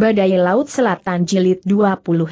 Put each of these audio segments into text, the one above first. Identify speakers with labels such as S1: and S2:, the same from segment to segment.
S1: Badai Laut Selatan Jilid 29.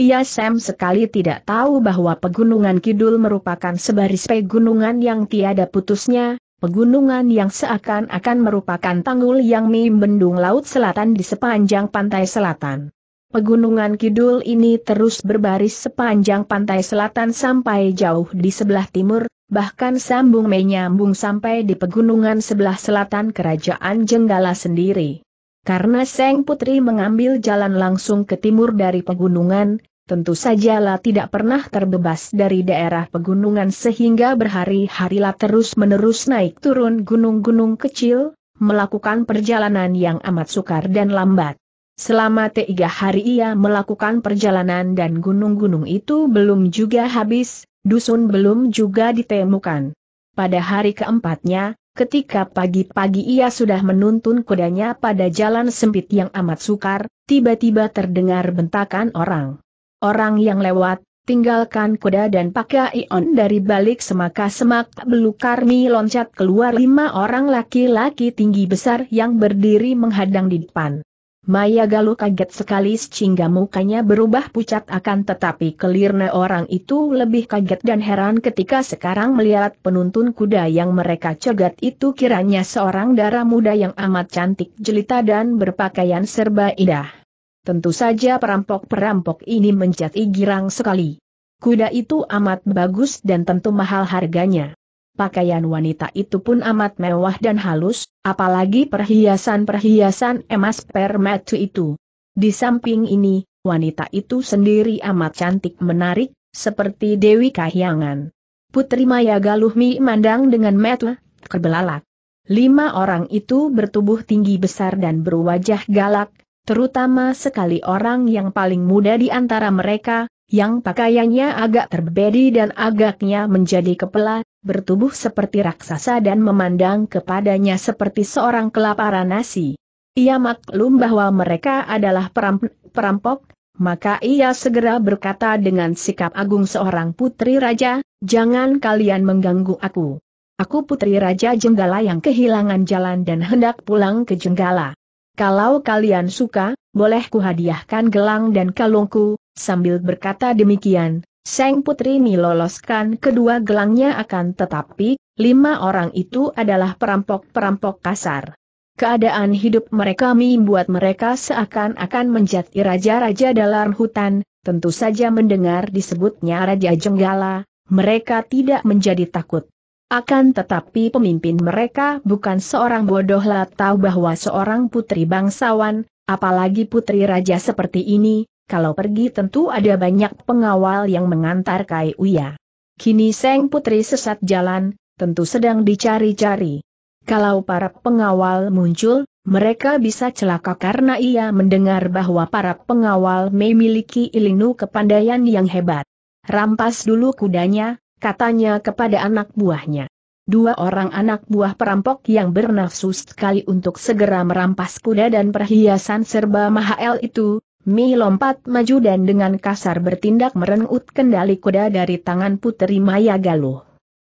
S1: Ia Sam sekali tidak tahu bahwa Pegunungan Kidul merupakan sebaris pegunungan yang tiada putusnya, pegunungan yang seakan-akan merupakan tanggul yang membendung Laut Selatan di sepanjang pantai selatan. Pegunungan Kidul ini terus berbaris sepanjang pantai selatan sampai jauh di sebelah timur, bahkan sambung menyambung sampai di pegunungan sebelah selatan Kerajaan Jenggala sendiri. Karena Seng Putri mengambil jalan langsung ke timur dari pegunungan, tentu saja La tidak pernah terbebas dari daerah pegunungan sehingga berhari hari La terus-menerus naik turun gunung-gunung kecil, melakukan perjalanan yang amat sukar dan lambat. Selama tiga hari ia melakukan perjalanan dan gunung-gunung itu belum juga habis, dusun belum juga ditemukan. Pada hari keempatnya, Ketika pagi-pagi ia sudah menuntun kudanya pada jalan sempit yang amat sukar, tiba-tiba terdengar bentakan orang. Orang yang lewat, tinggalkan kuda dan pakai on dari balik semak semak belukar, meloncat loncat keluar lima orang laki-laki tinggi besar yang berdiri menghadang di depan. Maya Galuh kaget sekali sehingga mukanya berubah pucat akan tetapi kelirna orang itu lebih kaget dan heran ketika sekarang melihat penuntun kuda yang mereka cegat itu kiranya seorang darah muda yang amat cantik jelita dan berpakaian serba indah. Tentu saja perampok-perampok ini menjadi girang sekali. Kuda itu amat bagus dan tentu mahal harganya pakaian wanita itu pun amat mewah dan halus, apalagi perhiasan-perhiasan emas permatu itu. Di samping ini, wanita itu sendiri amat cantik menarik, seperti Dewi Kahyangan. Putri Maya Galuhmi memandang mandang dengan metu, kebelalak. Lima orang itu bertubuh tinggi besar dan berwajah galak, terutama sekali orang yang paling muda di antara mereka, yang pakaiannya agak terbedi dan agaknya menjadi kepelat bertubuh seperti raksasa dan memandang kepadanya seperti seorang kelaparan nasi. Ia maklum bahwa mereka adalah peramp perampok, maka ia segera berkata dengan sikap agung seorang putri raja, jangan kalian mengganggu aku. Aku putri raja Jenggala yang kehilangan jalan dan hendak pulang ke Jenggala. Kalau kalian suka, boleh kuhadiahkan gelang dan kalungku, sambil berkata demikian, Seng Putri meloloskan kedua gelangnya akan tetapi, lima orang itu adalah perampok-perampok kasar. Keadaan hidup mereka membuat mereka seakan-akan menjadi raja-raja dalam hutan, tentu saja mendengar disebutnya Raja Jenggala, mereka tidak menjadi takut. Akan tetapi pemimpin mereka bukan seorang bodoh lah tahu bahwa seorang putri bangsawan, apalagi putri raja seperti ini, kalau pergi tentu ada banyak pengawal yang mengantar Kai Uya. Kini Seng Putri sesat jalan, tentu sedang dicari-cari. Kalau para pengawal muncul, mereka bisa celaka karena ia mendengar bahwa para pengawal memiliki ilmu kepandaian yang hebat. Rampas dulu kudanya, katanya kepada anak buahnya. Dua orang anak buah perampok yang bernafsu sekali untuk segera merampas kuda dan perhiasan serba mahal itu, Mi lompat maju dan dengan kasar bertindak merenggut kendali kuda dari tangan Putri Maya Galuh.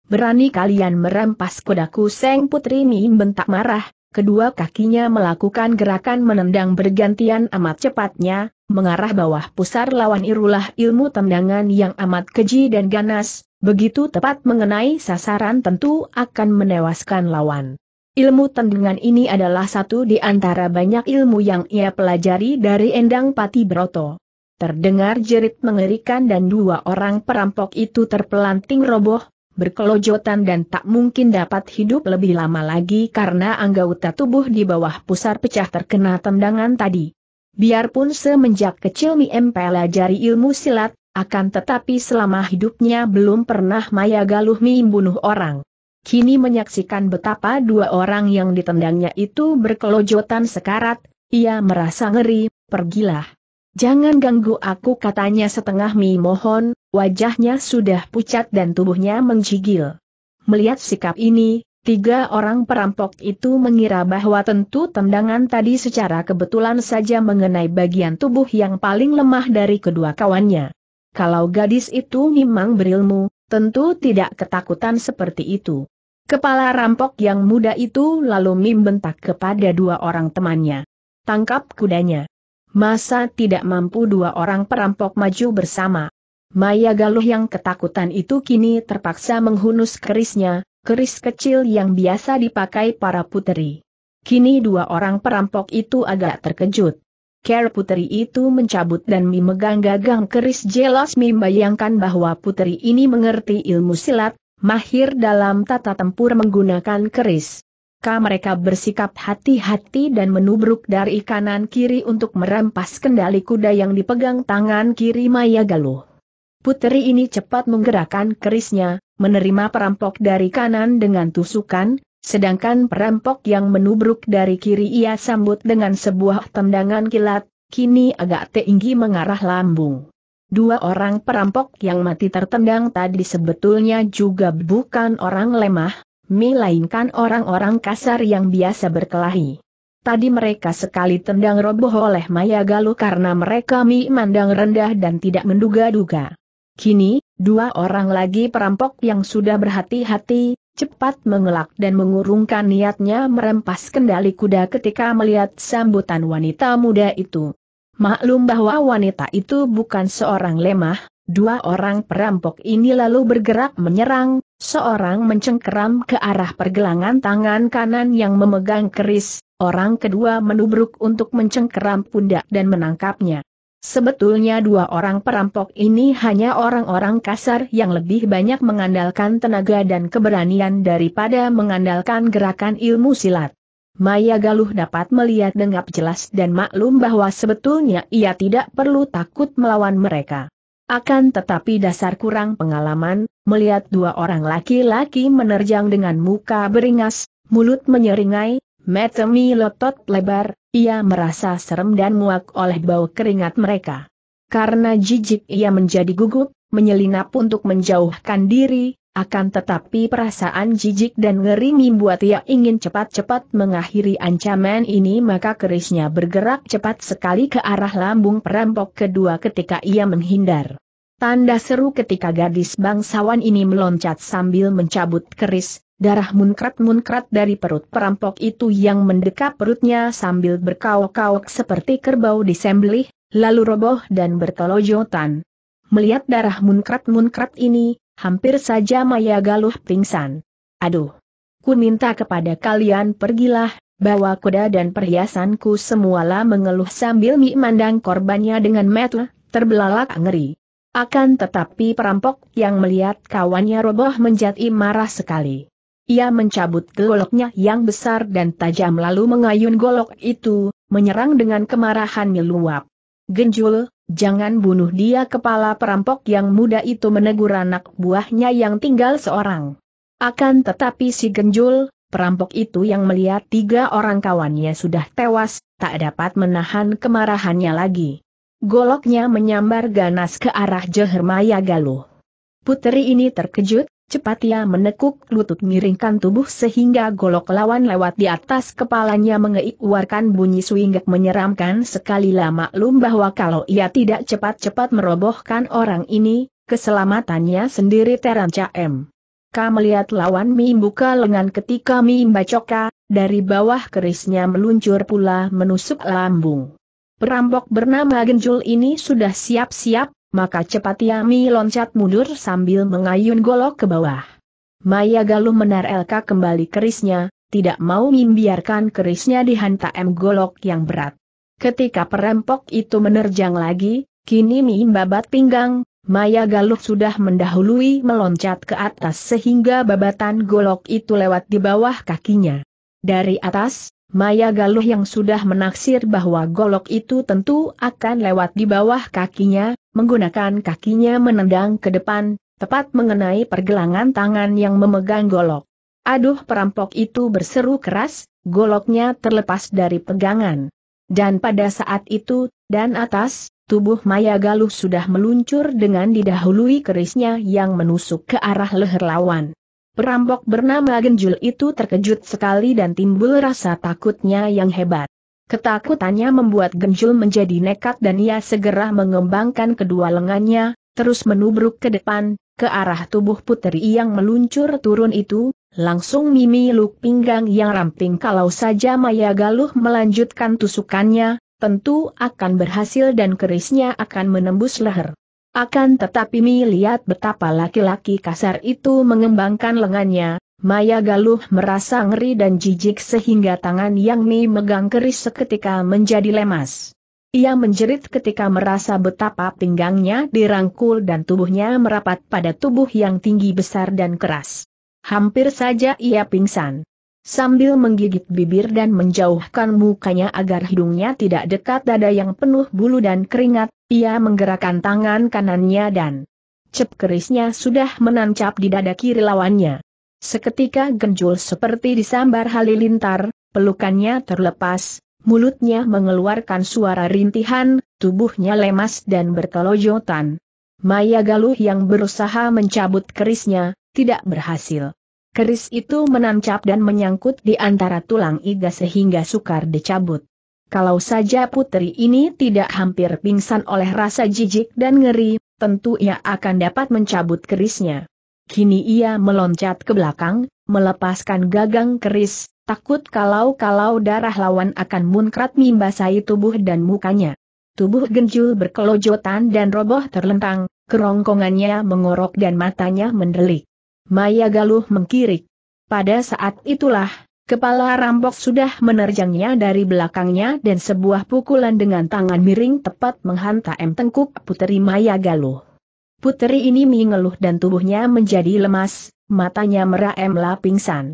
S1: Berani kalian merampas kudaku Seng Putri Mi bentak marah, kedua kakinya melakukan gerakan menendang bergantian amat cepatnya, mengarah bawah pusar lawan irulah ilmu tendangan yang amat keji dan ganas, begitu tepat mengenai sasaran tentu akan menewaskan lawan. Ilmu tendungan ini adalah satu di antara banyak ilmu yang ia pelajari dari Endang Pati Broto. Terdengar jerit mengerikan dan dua orang perampok itu terpelanting roboh, berkelojotan dan tak mungkin dapat hidup lebih lama lagi karena anggota tubuh di bawah pusar pecah terkena tendangan tadi. Biarpun semenjak kecil Miem pelajari ilmu silat, akan tetapi selama hidupnya belum pernah Maya Galuh Miem bunuh orang kini menyaksikan betapa dua orang yang ditendangnya itu berkelojotan sekarat, ia merasa ngeri, pergilah. Jangan ganggu aku katanya setengah mi mohon, wajahnya sudah pucat dan tubuhnya menjigil. Melihat sikap ini, Tiga orang perampok itu mengira bahwa tentu tendangan tadi secara kebetulan saja mengenai bagian tubuh yang paling lemah dari kedua kawannya. Kalau gadis itu memang berilmu, tentu tidak ketakutan seperti itu. Kepala rampok yang muda itu lalu membentak kepada dua orang temannya. Tangkap kudanya. Masa tidak mampu dua orang perampok maju bersama. Maya Galuh yang ketakutan itu kini terpaksa menghunus kerisnya, keris kecil yang biasa dipakai para puteri. Kini dua orang perampok itu agak terkejut. Care putri itu mencabut dan memegang gagang keris jelas membayangkan bahwa putri ini mengerti ilmu silat, mahir dalam tata tempur menggunakan keris. Ka mereka bersikap hati-hati dan menubruk dari kanan kiri untuk merampas kendali kuda yang dipegang tangan kiri Maya Galuh. Putri ini cepat menggerakkan kerisnya, menerima perampok dari kanan dengan tusukan, Sedangkan perampok yang menubruk dari kiri ia sambut dengan sebuah tendangan kilat, kini agak tinggi mengarah lambung. Dua orang perampok yang mati tertendang tadi sebetulnya juga bukan orang lemah, melainkan orang-orang kasar yang biasa berkelahi. Tadi mereka sekali tendang roboh oleh Maya Galuh karena mereka memandang rendah dan tidak menduga-duga. Kini, dua orang lagi perampok yang sudah berhati-hati, cepat mengelak dan mengurungkan niatnya merempas kendali kuda ketika melihat sambutan wanita muda itu. Maklum bahwa wanita itu bukan seorang lemah, dua orang perampok ini lalu bergerak menyerang, seorang mencengkeram ke arah pergelangan tangan kanan yang memegang keris, orang kedua menubruk untuk mencengkeram pundak dan menangkapnya. Sebetulnya dua orang perampok ini hanya orang-orang kasar yang lebih banyak mengandalkan tenaga dan keberanian daripada mengandalkan gerakan ilmu silat. Maya Galuh dapat melihat dengan jelas dan maklum bahwa sebetulnya ia tidak perlu takut melawan mereka. Akan tetapi dasar kurang pengalaman, melihat dua orang laki-laki menerjang dengan muka beringas, mulut menyeringai, Metemi lotot lebar, ia merasa serem dan muak oleh bau keringat mereka. Karena jijik ia menjadi gugup, menyelinap untuk menjauhkan diri, akan tetapi perasaan jijik dan ngeri membuat ia ingin cepat-cepat mengakhiri ancaman ini maka kerisnya bergerak cepat sekali ke arah lambung perampok kedua ketika ia menghindar. Tanda seru ketika gadis bangsawan ini meloncat sambil mencabut keris, Darah munkrat-munkrat dari perut perampok itu yang mendekap perutnya sambil berkauk-kauk seperti kerbau disembelih, lalu roboh dan bertolojotan. Melihat darah munkrat-munkrat ini, hampir saja Maya Galuh pingsan. Aduh! Ku minta kepada kalian pergilah, bawa kuda dan perhiasanku semualah mengeluh sambil memandang korbannya dengan metu, terbelalak ngeri. Akan tetapi perampok yang melihat kawannya roboh menjadi marah sekali. Ia mencabut goloknya yang besar dan tajam lalu mengayun golok itu, menyerang dengan kemarahan meluap. Genjul, jangan bunuh dia kepala perampok yang muda itu menegur anak buahnya yang tinggal seorang. Akan tetapi si Genjul, perampok itu yang melihat tiga orang kawannya sudah tewas, tak dapat menahan kemarahannya lagi. Goloknya menyambar ganas ke arah Jehermaya Galuh. Putri ini terkejut, Cepat ia menekuk lutut miringkan tubuh sehingga golok lawan lewat di atas kepalanya mengeluarkan bunyi swinggak menyeramkan sekali lama. lum bahwa kalau ia tidak cepat-cepat merobohkan orang ini, keselamatannya sendiri terancam. M. Ka melihat lawan Mi buka lengan ketika Mi bacoka, dari bawah kerisnya meluncur pula menusuk lambung. Perampok bernama Genjul ini sudah siap-siap, maka cepat Yami loncat mundur sambil mengayun golok ke bawah. Maya Galuh LK kembali kerisnya, tidak mau membiarkan kerisnya dihantam golok yang berat. Ketika perempok itu menerjang lagi, kini membabat pinggang, Maya Galuh sudah mendahului meloncat ke atas sehingga babatan golok itu lewat di bawah kakinya. Dari atas, Maya Galuh yang sudah menaksir bahwa golok itu tentu akan lewat di bawah kakinya, menggunakan kakinya menendang ke depan, tepat mengenai pergelangan tangan yang memegang golok. Aduh perampok itu berseru keras, goloknya terlepas dari pegangan. Dan pada saat itu, dan atas, tubuh Maya Galuh sudah meluncur dengan didahului kerisnya yang menusuk ke arah leher lawan. Perampok bernama Genjul itu terkejut sekali dan timbul rasa takutnya yang hebat. Ketakutannya membuat Genjul menjadi nekat dan ia segera mengembangkan kedua lengannya, terus menubruk ke depan, ke arah tubuh Putri yang meluncur turun itu, langsung Mimi Luk pinggang yang ramping kalau saja Maya Galuh melanjutkan tusukannya, tentu akan berhasil dan kerisnya akan menembus leher. Akan tetapi Mi lihat betapa laki-laki kasar itu mengembangkan lengannya, Maya Galuh merasa ngeri dan jijik sehingga tangan yang Mi megang keris seketika menjadi lemas. Ia menjerit ketika merasa betapa pinggangnya dirangkul dan tubuhnya merapat pada tubuh yang tinggi besar dan keras. Hampir saja ia pingsan sambil menggigit bibir dan menjauhkan mukanya agar hidungnya tidak dekat dada yang penuh bulu dan keringat, ia menggerakkan tangan kanannya dan cep kerisnya sudah menancap di dada kiri lawannya. Seketika genjul seperti disambar halilintar, pelukannya terlepas, mulutnya mengeluarkan suara rintihan, tubuhnya lemas dan berkelojotan. Maya Galuh yang berusaha mencabut kerisnya, tidak berhasil. Keris itu menancap dan menyangkut di antara tulang iga sehingga sukar dicabut. Kalau saja putri ini tidak hampir pingsan oleh rasa jijik dan ngeri, tentu ia akan dapat mencabut kerisnya. Kini ia meloncat ke belakang, melepaskan gagang keris, takut kalau-kalau darah lawan akan munkrat membasahi tubuh dan mukanya. Tubuh genjul berkelojotan dan roboh terlentang, kerongkongannya mengorok dan matanya mendelik. Maya Galuh mengkirik. Pada saat itulah, kepala rampok sudah menerjangnya dari belakangnya dan sebuah pukulan dengan tangan miring tepat menghantam Tengkuk, Puteri Maya Galuh. Puteri ini mengeluh dan tubuhnya menjadi lemas, matanya meraemlah pingsan.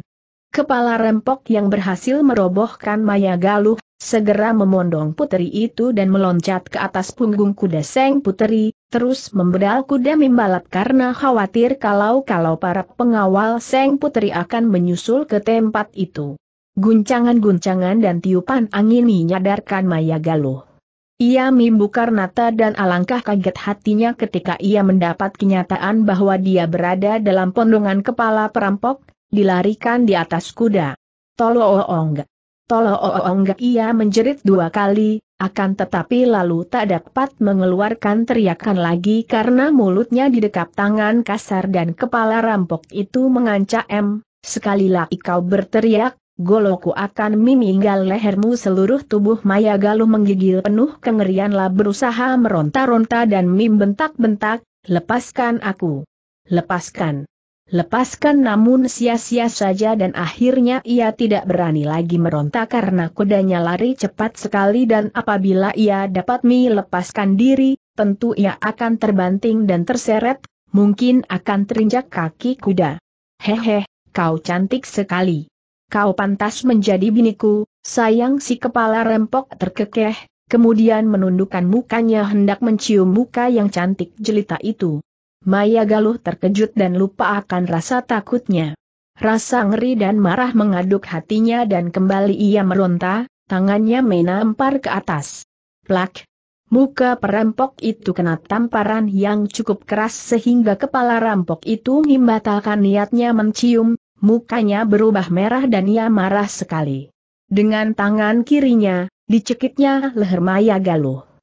S1: Kepala rempok yang berhasil merobohkan Maya Galuh, segera memondong puteri itu dan meloncat ke atas punggung kuda Seng Puteri, terus membedal kuda mimbalat karena khawatir kalau-kalau para pengawal Seng Putri akan menyusul ke tempat itu. Guncangan-guncangan dan tiupan angin menyadarkan Maya Galuh. Ia mimbu nata dan alangkah kaget hatinya ketika ia mendapat kenyataan bahwa dia berada dalam pondongan kepala perampok, dilarikan di atas kuda. Tolooong. Tolooong ia menjerit dua kali, akan tetapi lalu tak dapat mengeluarkan teriakan lagi karena mulutnya didekap tangan kasar dan kepala rampok itu mengancam, sekali lagi kau berteriak, Goloku akan meminggal lehermu seluruh tubuh Maya Galuh menggigil penuh kengerianlah berusaha meronta-ronta dan bentak bentak lepaskan aku. Lepaskan. Lepaskan namun sia-sia saja dan akhirnya ia tidak berani lagi meronta karena kudanya lari cepat sekali dan apabila ia dapat melepaskan diri, tentu ia akan terbanting dan terseret, mungkin akan terinjak kaki kuda. Hehe, kau cantik sekali. Kau pantas menjadi biniku, sayang si kepala rempok terkekeh, kemudian menundukkan mukanya hendak mencium muka yang cantik jelita itu. Maya Galuh terkejut dan lupa akan rasa takutnya. Rasa ngeri dan marah mengaduk hatinya dan kembali ia meronta, tangannya menampar ke atas. Plak! Muka perampok itu kena tamparan yang cukup keras sehingga kepala rampok itu membatalkan niatnya mencium, mukanya berubah merah dan ia marah sekali. Dengan tangan kirinya, dicekiknya leher Maya Galuh.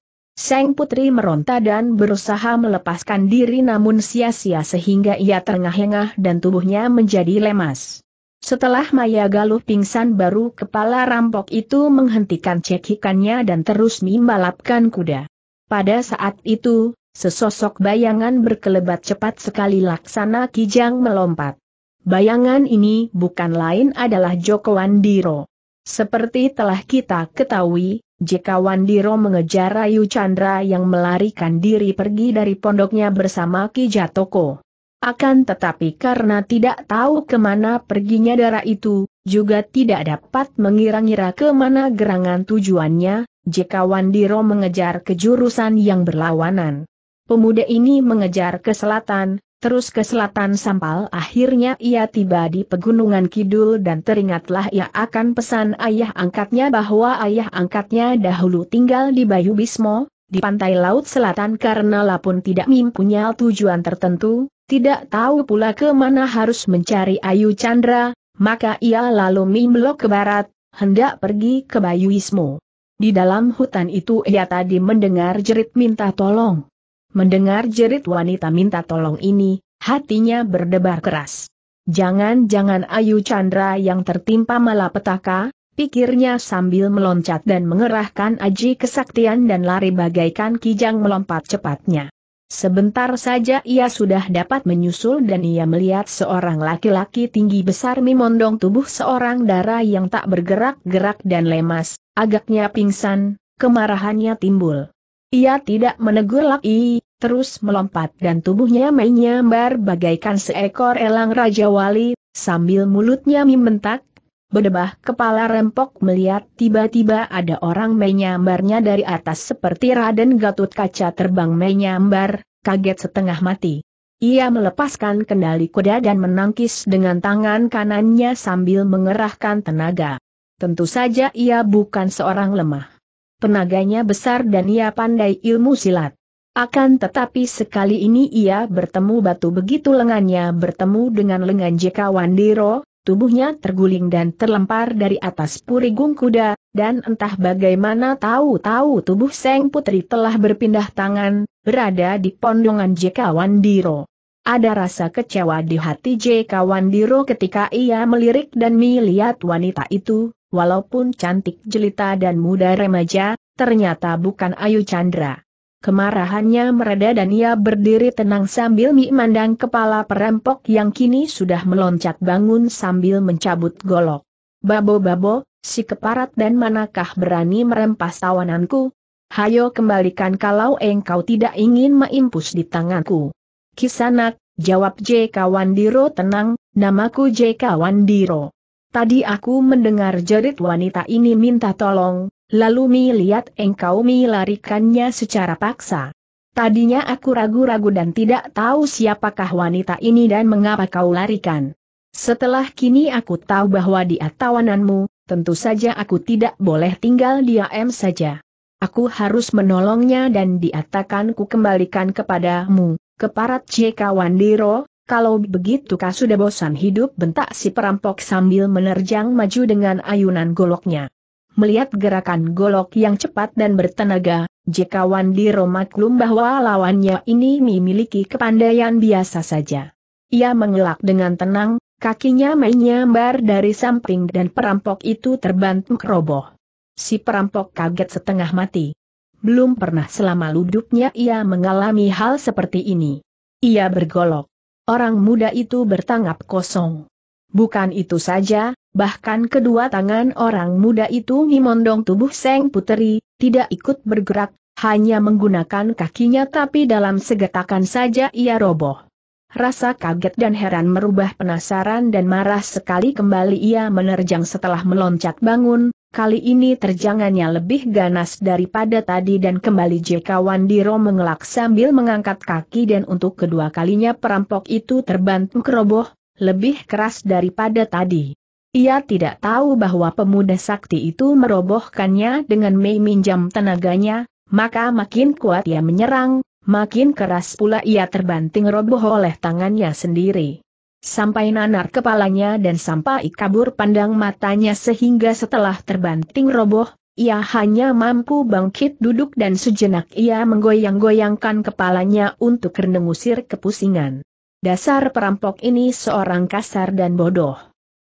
S1: Seng Putri meronta dan berusaha melepaskan diri namun sia-sia sehingga ia terengah-engah dan tubuhnya menjadi lemas. Setelah Maya Galuh pingsan baru kepala rampok itu menghentikan cekikannya dan terus membalapkan kuda. Pada saat itu, sesosok bayangan berkelebat cepat sekali laksana Kijang melompat. Bayangan ini bukan lain adalah Joko Andiro. Seperti telah kita ketahui, jika Wandiro mengejar Rayu Chandra yang melarikan diri pergi dari pondoknya bersama Ki Jatoko. Akan tetapi karena tidak tahu kemana perginya darah itu, juga tidak dapat mengira-ngira kemana gerangan tujuannya, jika Wandiro mengejar jurusan yang berlawanan. Pemuda ini mengejar ke selatan, terus ke selatan sampal akhirnya ia tiba di pegunungan kidul dan teringatlah ia akan pesan ayah angkatnya bahwa ayah angkatnya dahulu tinggal di Bayu Bismo, di pantai laut selatan karena Lapun tidak mempunyai tujuan tertentu, tidak tahu pula ke mana harus mencari Ayu Chandra, maka ia lalu mimlok ke barat, hendak pergi ke Bayu Bismo. Di dalam hutan itu ia tadi mendengar jerit minta tolong. Mendengar jerit wanita minta tolong ini, hatinya berdebar keras. Jangan-jangan Ayu Chandra yang tertimpa malapetaka, pikirnya sambil meloncat dan mengerahkan aji kesaktian dan lari bagaikan kijang melompat cepatnya. Sebentar saja ia sudah dapat menyusul dan ia melihat seorang laki-laki tinggi besar memondong tubuh seorang darah yang tak bergerak-gerak dan lemas, agaknya pingsan, kemarahannya timbul. Ia tidak menegur lagi, terus melompat dan tubuhnya menyambar bagaikan seekor elang Raja Wali, sambil mulutnya membentak, Bedebah kepala rempok melihat tiba-tiba ada orang menyambarnya dari atas seperti Raden Gatut kaca terbang menyambar, kaget setengah mati. Ia melepaskan kendali kuda dan menangkis dengan tangan kanannya sambil mengerahkan tenaga. Tentu saja ia bukan seorang lemah. Tenaganya besar dan ia pandai ilmu silat. Akan tetapi sekali ini ia bertemu batu begitu lengannya bertemu dengan lengan J.K. Wandiro, tubuhnya terguling dan terlempar dari atas purigung kuda, dan entah bagaimana tahu-tahu tubuh Seng Putri telah berpindah tangan, berada di pondongan J.K. Wandiro. Ada rasa kecewa di hati J.K. Wandiro ketika ia melirik dan melihat wanita itu, walaupun cantik jelita dan muda remaja, ternyata bukan Ayu Chandra. Kemarahannya mereda dan ia berdiri tenang sambil memandang kepala perampok yang kini sudah meloncat bangun sambil mencabut golok. Babo-babo, si keparat dan manakah berani merempas tawananku? Hayo kembalikan kalau engkau tidak ingin maimpus di tanganku. Kisanak, jawab J.K. Wandiro tenang, namaku J.K. Wandiro. Tadi aku mendengar jerit wanita ini minta tolong, lalu Mi lihat engkau Mi larikannya secara paksa. Tadinya aku ragu-ragu dan tidak tahu siapakah wanita ini dan mengapa kau larikan. Setelah kini aku tahu bahwa dia tawananmu, tentu saja aku tidak boleh tinggal diam saja. Aku harus menolongnya dan diatakan ku kembalikan kepadamu, keparat JK Wandiro, kalau begitu kau sudah bosan hidup bentak si perampok sambil menerjang maju dengan ayunan goloknya. Melihat gerakan golok yang cepat dan bertenaga, jika Wandiro maklum bahwa lawannya ini memiliki kepandaian biasa saja. Ia mengelak dengan tenang, kakinya menyambar dari samping dan perampok itu terbanting roboh. Si perampok kaget setengah mati. Belum pernah selama ludupnya ia mengalami hal seperti ini. Ia bergolok. Orang muda itu bertanggap kosong. Bukan itu saja, bahkan kedua tangan orang muda itu memondong tubuh Seng Puteri, tidak ikut bergerak, hanya menggunakan kakinya tapi dalam segetakan saja ia roboh. Rasa kaget dan heran merubah penasaran dan marah sekali kembali ia menerjang setelah meloncat bangun, kali ini terjangannya lebih ganas daripada tadi dan kembali J.K. Wandiro mengelak sambil mengangkat kaki dan untuk kedua kalinya perampok itu terbantung keroboh, lebih keras daripada tadi. Ia tidak tahu bahwa pemuda sakti itu merobohkannya dengan meminjam tenaganya, maka makin kuat ia menyerang, makin keras pula ia terbanting roboh oleh tangannya sendiri. Sampai nanar kepalanya dan sampai kabur pandang matanya sehingga setelah terbanting roboh, ia hanya mampu bangkit duduk dan sejenak ia menggoyang-goyangkan kepalanya untuk renengusir kepusingan. Dasar perampok ini seorang kasar dan bodoh.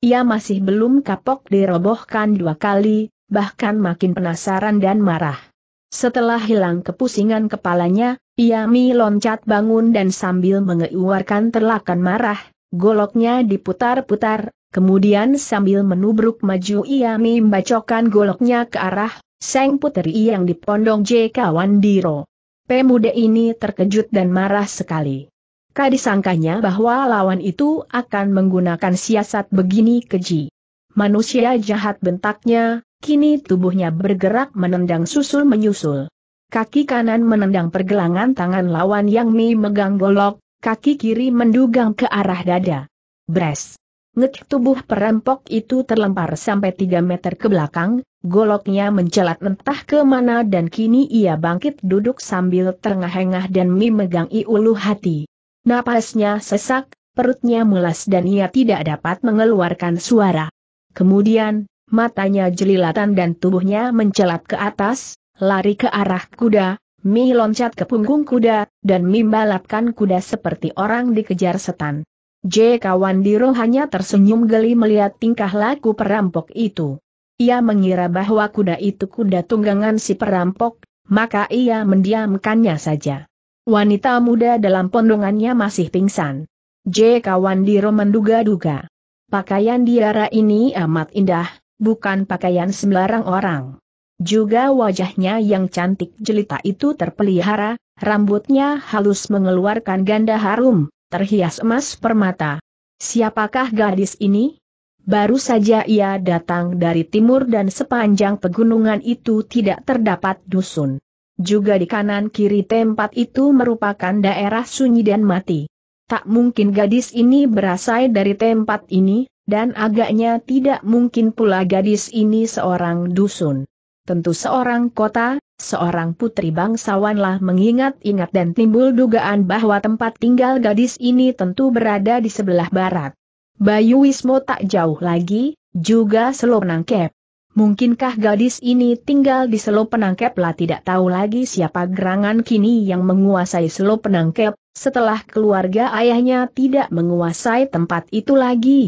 S1: Ia masih belum kapok dirobohkan dua kali, bahkan makin penasaran dan marah. Setelah hilang kepusingan kepalanya, ia mi loncat bangun dan sambil mengeluarkan terlakan marah, Goloknya diputar-putar, kemudian sambil menubruk maju ia membacokan goloknya ke arah Seng Putri yang dipondong J.K. Wandiro. Pemuda ini terkejut dan marah sekali. Kadisangkanya bahwa lawan itu akan menggunakan siasat begini keji. Manusia jahat bentaknya, kini tubuhnya bergerak menendang susul-menyusul. Kaki kanan menendang pergelangan tangan lawan yang memegang golok, Kaki kiri mendugang ke arah dada. Bres. Ngek tubuh perempok itu terlempar sampai 3 meter ke belakang, goloknya mencelat entah ke mana dan kini ia bangkit duduk sambil terengah-engah dan memegang iulu hati. Napasnya sesak, perutnya mulas dan ia tidak dapat mengeluarkan suara. Kemudian, matanya jelilatan dan tubuhnya mencelat ke atas, lari ke arah kuda, Mi loncat ke punggung kuda, dan Mi balapkan kuda seperti orang dikejar setan. J. Kawan diro hanya tersenyum geli melihat tingkah laku perampok itu. Ia mengira bahwa kuda itu kuda tunggangan si perampok, maka ia mendiamkannya saja. Wanita muda dalam pondongannya masih pingsan. J. Kawan diro menduga-duga. Pakaian diara ini amat indah, bukan pakaian sembarang orang. Juga wajahnya yang cantik jelita itu terpelihara, rambutnya halus mengeluarkan ganda harum, terhias emas permata. Siapakah gadis ini? Baru saja ia datang dari timur dan sepanjang pegunungan itu tidak terdapat dusun. Juga di kanan kiri tempat itu merupakan daerah sunyi dan mati. Tak mungkin gadis ini berasal dari tempat ini, dan agaknya tidak mungkin pula gadis ini seorang dusun. Tentu seorang kota, seorang putri bangsawanlah mengingat-ingat dan timbul dugaan bahwa tempat tinggal gadis ini tentu berada di sebelah barat. Bayu Wismo tak jauh lagi, juga selo nangkep. Mungkinkah gadis ini tinggal di selo penangkep lah tidak tahu lagi siapa gerangan kini yang menguasai selo penangkep, setelah keluarga ayahnya tidak menguasai tempat itu lagi.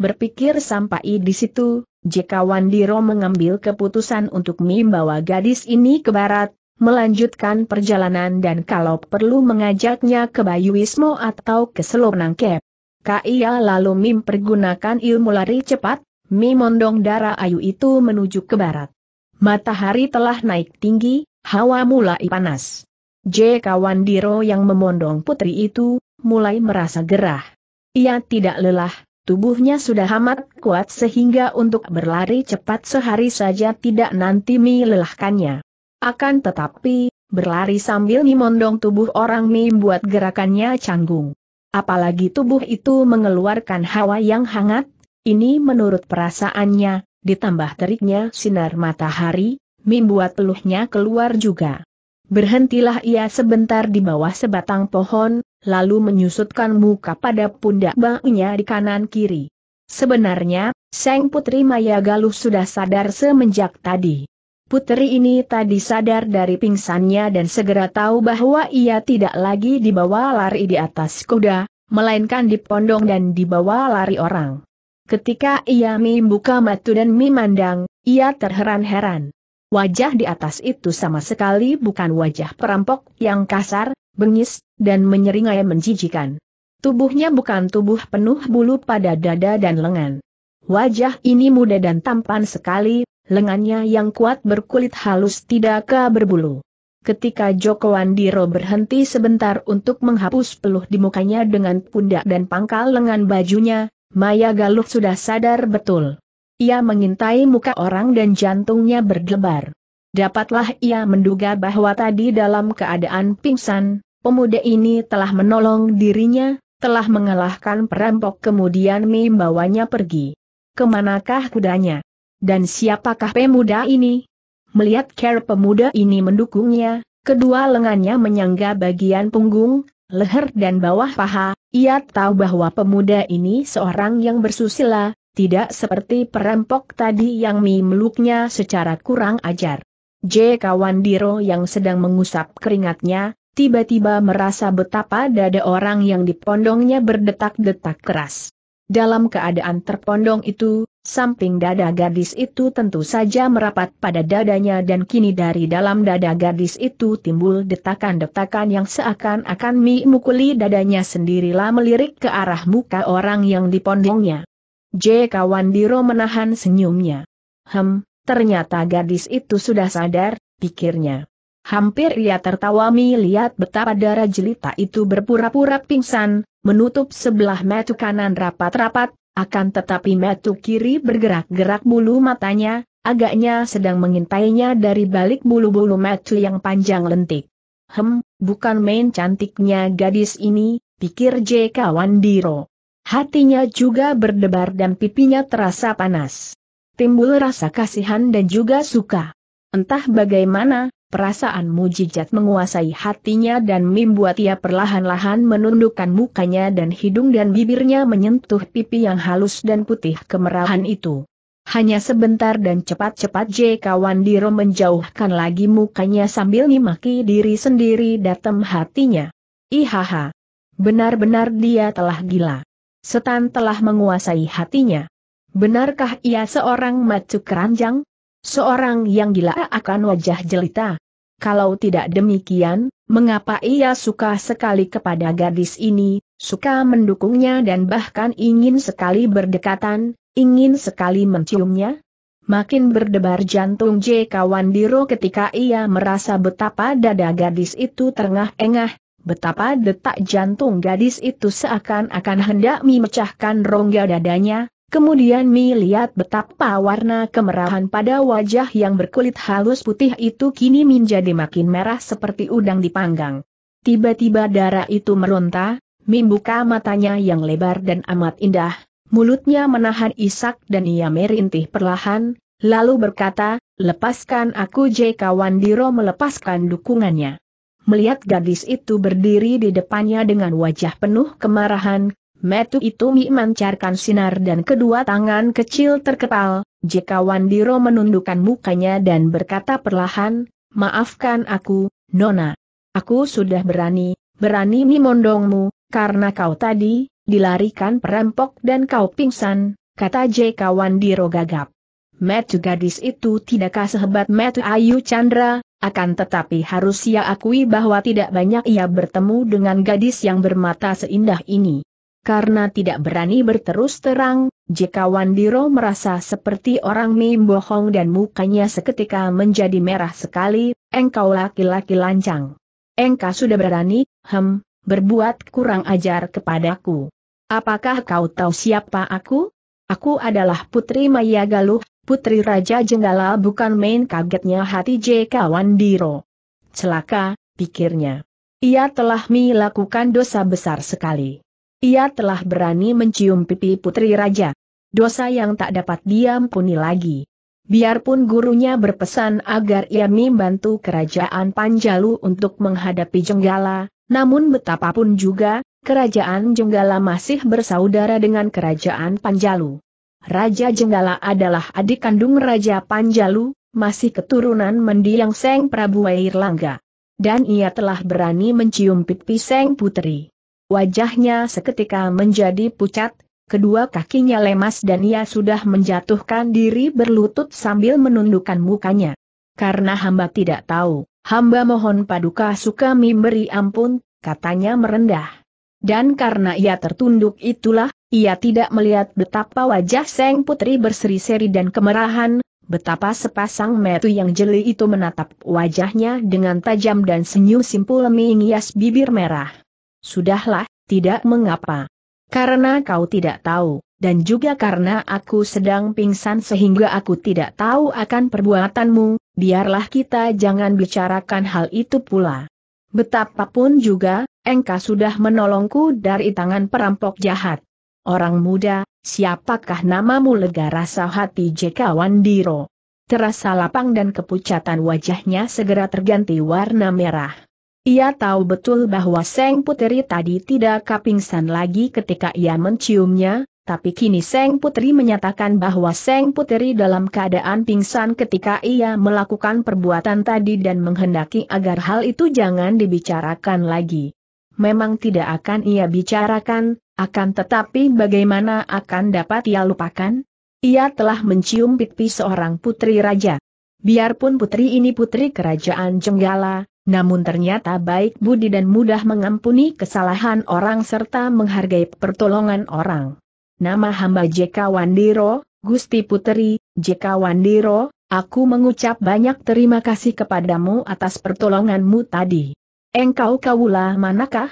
S1: Berpikir sampai di situ, jika Wandiro mengambil keputusan untuk membawa gadis ini ke barat, melanjutkan perjalanan dan kalau perlu mengajaknya ke Bayu Wismo atau ke Selonangkep. Kia lalu Mim pergunakan ilmu lari cepat, Mim mondong darah ayu itu menuju ke barat. Matahari telah naik tinggi, hawa mulai panas. J. Wandiro yang memondong putri itu, mulai merasa gerah. Ia tidak lelah, Tubuhnya sudah amat kuat sehingga untuk berlari cepat sehari saja tidak nanti melelahkannya. Akan tetapi, berlari sambil memondong tubuh orang membuat gerakannya canggung. Apalagi tubuh itu mengeluarkan hawa yang hangat, ini menurut perasaannya, ditambah teriknya sinar matahari, membuat peluhnya keluar juga. Berhentilah ia sebentar di bawah sebatang pohon, lalu menyusutkan muka pada pundak baunya di kanan kiri. Sebenarnya, Seng Putri Maya Galuh sudah sadar semenjak tadi. Putri ini tadi sadar dari pingsannya dan segera tahu bahwa ia tidak lagi dibawa lari di atas kuda, melainkan dipondong dan dibawa lari orang. Ketika ia membuka mata dan memandang, ia terheran-heran. Wajah di atas itu sama sekali bukan wajah perampok yang kasar, bengis, dan menyeringai menjijikan. Tubuhnya bukan tubuh penuh bulu pada dada dan lengan. Wajah ini muda dan tampan sekali, lengannya yang kuat berkulit halus tidak berbulu. Ketika Joko Wandiro berhenti sebentar untuk menghapus peluh di mukanya dengan pundak dan pangkal lengan bajunya, Maya Galuh sudah sadar betul. Ia mengintai muka orang dan jantungnya berdebar. Dapatlah ia menduga bahwa tadi dalam keadaan pingsan, Pemuda ini telah menolong dirinya, telah mengalahkan perampok kemudian membawanya pergi. Kemanakah kudanya? Dan siapakah pemuda ini? Melihat care pemuda ini mendukungnya, kedua lengannya menyangga bagian punggung, leher dan bawah paha, ia tahu bahwa pemuda ini seorang yang bersusila, tidak seperti perampok tadi yang memeluknya secara kurang ajar. J. Kawandiro yang sedang mengusap keringatnya, tiba-tiba merasa betapa dada orang yang dipondongnya berdetak-detak keras. Dalam keadaan terpondong itu, samping dada gadis itu tentu saja merapat pada dadanya dan kini dari dalam dada gadis itu timbul detakan-detakan yang seakan-akan mukuli dadanya sendirilah melirik ke arah muka orang yang dipondongnya. J. Kawandiro menahan senyumnya. Hem, ternyata gadis itu sudah sadar, pikirnya. Hampir ia tertawa melihat betapa darah jelita itu berpura-pura pingsan, menutup sebelah metu kanan rapat-rapat, akan tetapi metu kiri bergerak-gerak bulu matanya, agaknya sedang mengintainya dari balik bulu-bulu metu yang panjang lentik. Hem, bukan main cantiknya gadis ini, pikir J.K. Wandiro. Hatinya juga berdebar dan pipinya terasa panas. Timbul rasa kasihan dan juga suka. Entah bagaimana, Perasaan mujizat menguasai hatinya dan membuat ia perlahan-lahan menundukkan mukanya dan hidung dan bibirnya menyentuh pipi yang halus dan putih kemerahan itu. Hanya sebentar dan cepat-cepat J. Wandiro menjauhkan lagi mukanya sambil nimaki diri sendiri dalam hatinya. Ihaha. Benar-benar dia telah gila. Setan telah menguasai hatinya. Benarkah ia seorang macu keranjang? Seorang yang gila akan wajah jelita. Kalau tidak demikian, mengapa ia suka sekali kepada gadis ini, suka mendukungnya dan bahkan ingin sekali berdekatan, ingin sekali menciumnya? Makin berdebar jantung J. Kawandiro ketika ia merasa betapa dada gadis itu terengah-engah, betapa detak jantung gadis itu seakan-akan hendak memecahkan rongga dadanya, Kemudian Mi lihat betapa warna kemerahan pada wajah yang berkulit halus putih itu kini menjadi makin merah seperti udang dipanggang. Tiba-tiba darah itu meronta, Mi buka matanya yang lebar dan amat indah, mulutnya menahan isak dan ia merintih perlahan, lalu berkata, lepaskan aku J.K. Wandiro melepaskan dukungannya. Melihat gadis itu berdiri di depannya dengan wajah penuh kemarahan, Metu itu memancarkan sinar dan kedua tangan kecil terkepal, jika Wandiro menundukkan mukanya dan berkata perlahan, maafkan aku, Nona. Aku sudah berani, berani memondongmu, karena kau tadi, dilarikan perampok dan kau pingsan, kata Jekawan Wandiro gagap. Metu gadis itu tidakkah sehebat Metu Ayu Chandra, akan tetapi harus ia akui bahwa tidak banyak ia bertemu dengan gadis yang bermata seindah ini. Karena tidak berani berterus terang, jika Wandiro merasa seperti orang bohong dan mukanya seketika menjadi merah sekali, engkau laki-laki lancang. Engkau sudah berani, hem, berbuat kurang ajar kepadaku. Apakah kau tahu siapa aku? Aku adalah Putri Maya Galuh, Putri Raja Jenggala bukan main kagetnya hati J.K. Wandiro. Celaka, pikirnya. Ia telah melakukan dosa besar sekali. Ia telah berani mencium pipi putri raja. Dosa yang tak dapat diampuni lagi. Biarpun gurunya berpesan agar ia membantu kerajaan Panjalu untuk menghadapi Jenggala, namun betapapun juga, kerajaan Jenggala masih bersaudara dengan kerajaan Panjalu. Raja Jenggala adalah adik kandung Raja Panjalu, masih keturunan mendiang Seng Prabu Airlangga. Dan ia telah berani mencium pipi Seng Putri. Wajahnya seketika menjadi pucat, kedua kakinya lemas dan ia sudah menjatuhkan diri berlutut sambil menundukkan mukanya. Karena hamba tidak tahu, hamba mohon paduka suka memberi ampun, katanya merendah. Dan karena ia tertunduk itulah, ia tidak melihat betapa wajah Seng Putri berseri-seri dan kemerahan, betapa sepasang metu yang jeli itu menatap wajahnya dengan tajam dan senyum simpul mengias bibir merah. Sudahlah, tidak mengapa. Karena kau tidak tahu, dan juga karena aku sedang pingsan sehingga aku tidak tahu akan perbuatanmu, biarlah kita jangan bicarakan hal itu pula. Betapapun juga, engkau sudah menolongku dari tangan perampok jahat. Orang muda, siapakah namamu lega rasa hati J.K. Wandiro? Terasa lapang dan kepucatan wajahnya segera terganti warna merah. Ia tahu betul bahwa Seng Putri tadi tidak kapingsan lagi ketika ia menciumnya, tapi kini Seng Putri menyatakan bahwa Seng Putri dalam keadaan pingsan ketika ia melakukan perbuatan tadi dan menghendaki agar hal itu jangan dibicarakan lagi. Memang tidak akan ia bicarakan, akan tetapi bagaimana akan dapat ia lupakan? Ia telah mencium pipi seorang putri raja. Biarpun putri ini putri kerajaan Jenggala, namun ternyata baik budi dan mudah mengampuni kesalahan orang serta menghargai pertolongan orang. Nama hamba JK Wandiro, Gusti Puteri, JK Wandiro, aku mengucap banyak terima kasih kepadamu atas pertolonganmu tadi. Engkau kaulah manakah?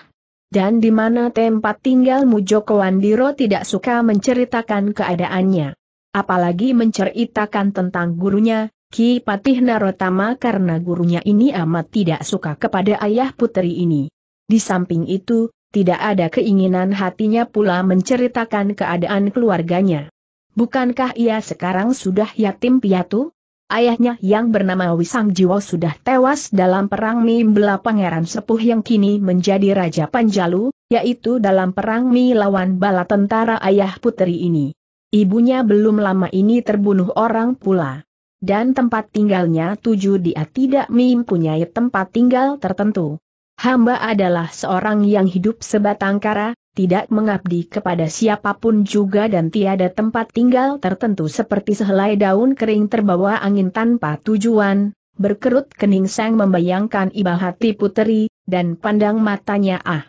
S1: Dan di mana tempat tinggalmu Joko Wandiro tidak suka menceritakan keadaannya. Apalagi menceritakan tentang gurunya, Ki Patih Narotama karena gurunya ini amat tidak suka kepada ayah putri ini. Di samping itu, tidak ada keinginan hatinya pula menceritakan keadaan keluarganya. Bukankah ia sekarang sudah yatim piatu? Ayahnya yang bernama Wisang Jiwo sudah tewas dalam perang Mimbla Pangeran Sepuh yang kini menjadi Raja Panjalu, yaitu dalam perang Mi lawan bala tentara ayah putri ini. Ibunya belum lama ini terbunuh orang pula dan tempat tinggalnya tujuh dia tidak mempunyai tempat tinggal tertentu. Hamba adalah seorang yang hidup sebatang kara, tidak mengabdi kepada siapapun juga dan tiada tempat tinggal tertentu seperti sehelai daun kering terbawa angin tanpa tujuan, berkerut kening sang membayangkan iba hati puteri, dan pandang matanya ah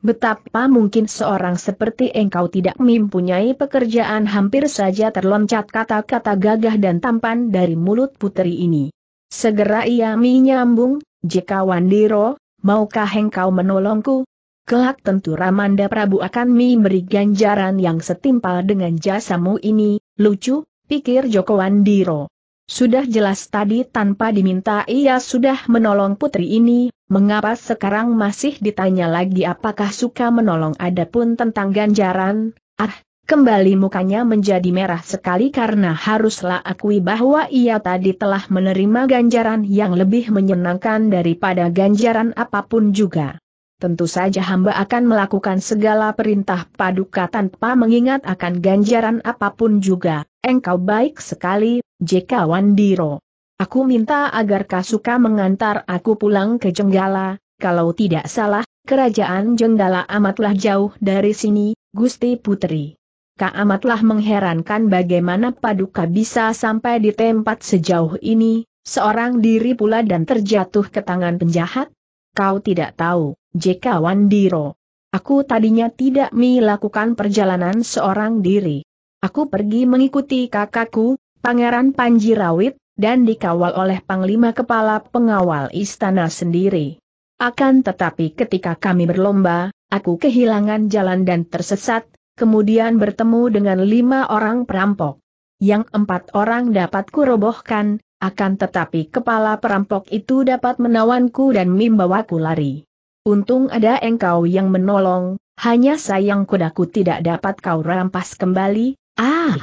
S1: Betapa mungkin seorang seperti engkau tidak mempunyai pekerjaan hampir saja terloncat kata-kata gagah dan tampan dari mulut putri ini. Segera ia menyambung, jika Wandiro, maukah engkau menolongku? Kelak tentu Ramanda Prabu akan memberi ganjaran yang setimpal dengan jasamu ini, lucu, pikir Joko Wandiro. Sudah jelas tadi tanpa diminta ia sudah menolong putri ini, mengapa sekarang masih ditanya lagi apakah suka menolong adapun tentang ganjaran, ah, kembali mukanya menjadi merah sekali karena haruslah akui bahwa ia tadi telah menerima ganjaran yang lebih menyenangkan daripada ganjaran apapun juga tentu saja hamba akan melakukan segala perintah paduka tanpa mengingat akan ganjaran apapun juga. Engkau baik sekali, JK Wandiro. Aku minta agar Kasuka mengantar aku pulang ke Jenggala, kalau tidak salah, kerajaan Jenggala amatlah jauh dari sini, Gusti Putri. Ka amatlah mengherankan bagaimana paduka bisa sampai di tempat sejauh ini, seorang diri pula dan terjatuh ke tangan penjahat, Kau tidak tahu, Jk Wandiro. Aku tadinya tidak melakukan perjalanan seorang diri. Aku pergi mengikuti kakakku, Pangeran Panji Rawit, dan dikawal oleh Panglima Kepala Pengawal Istana sendiri. Akan tetapi ketika kami berlomba, aku kehilangan jalan dan tersesat, kemudian bertemu dengan lima orang perampok. Yang empat orang dapat kurobohkan, akan tetapi kepala perampok itu dapat menawanku dan membawaku lari. Untung ada engkau yang menolong, hanya sayang kudaku tidak dapat kau rampas kembali, ah!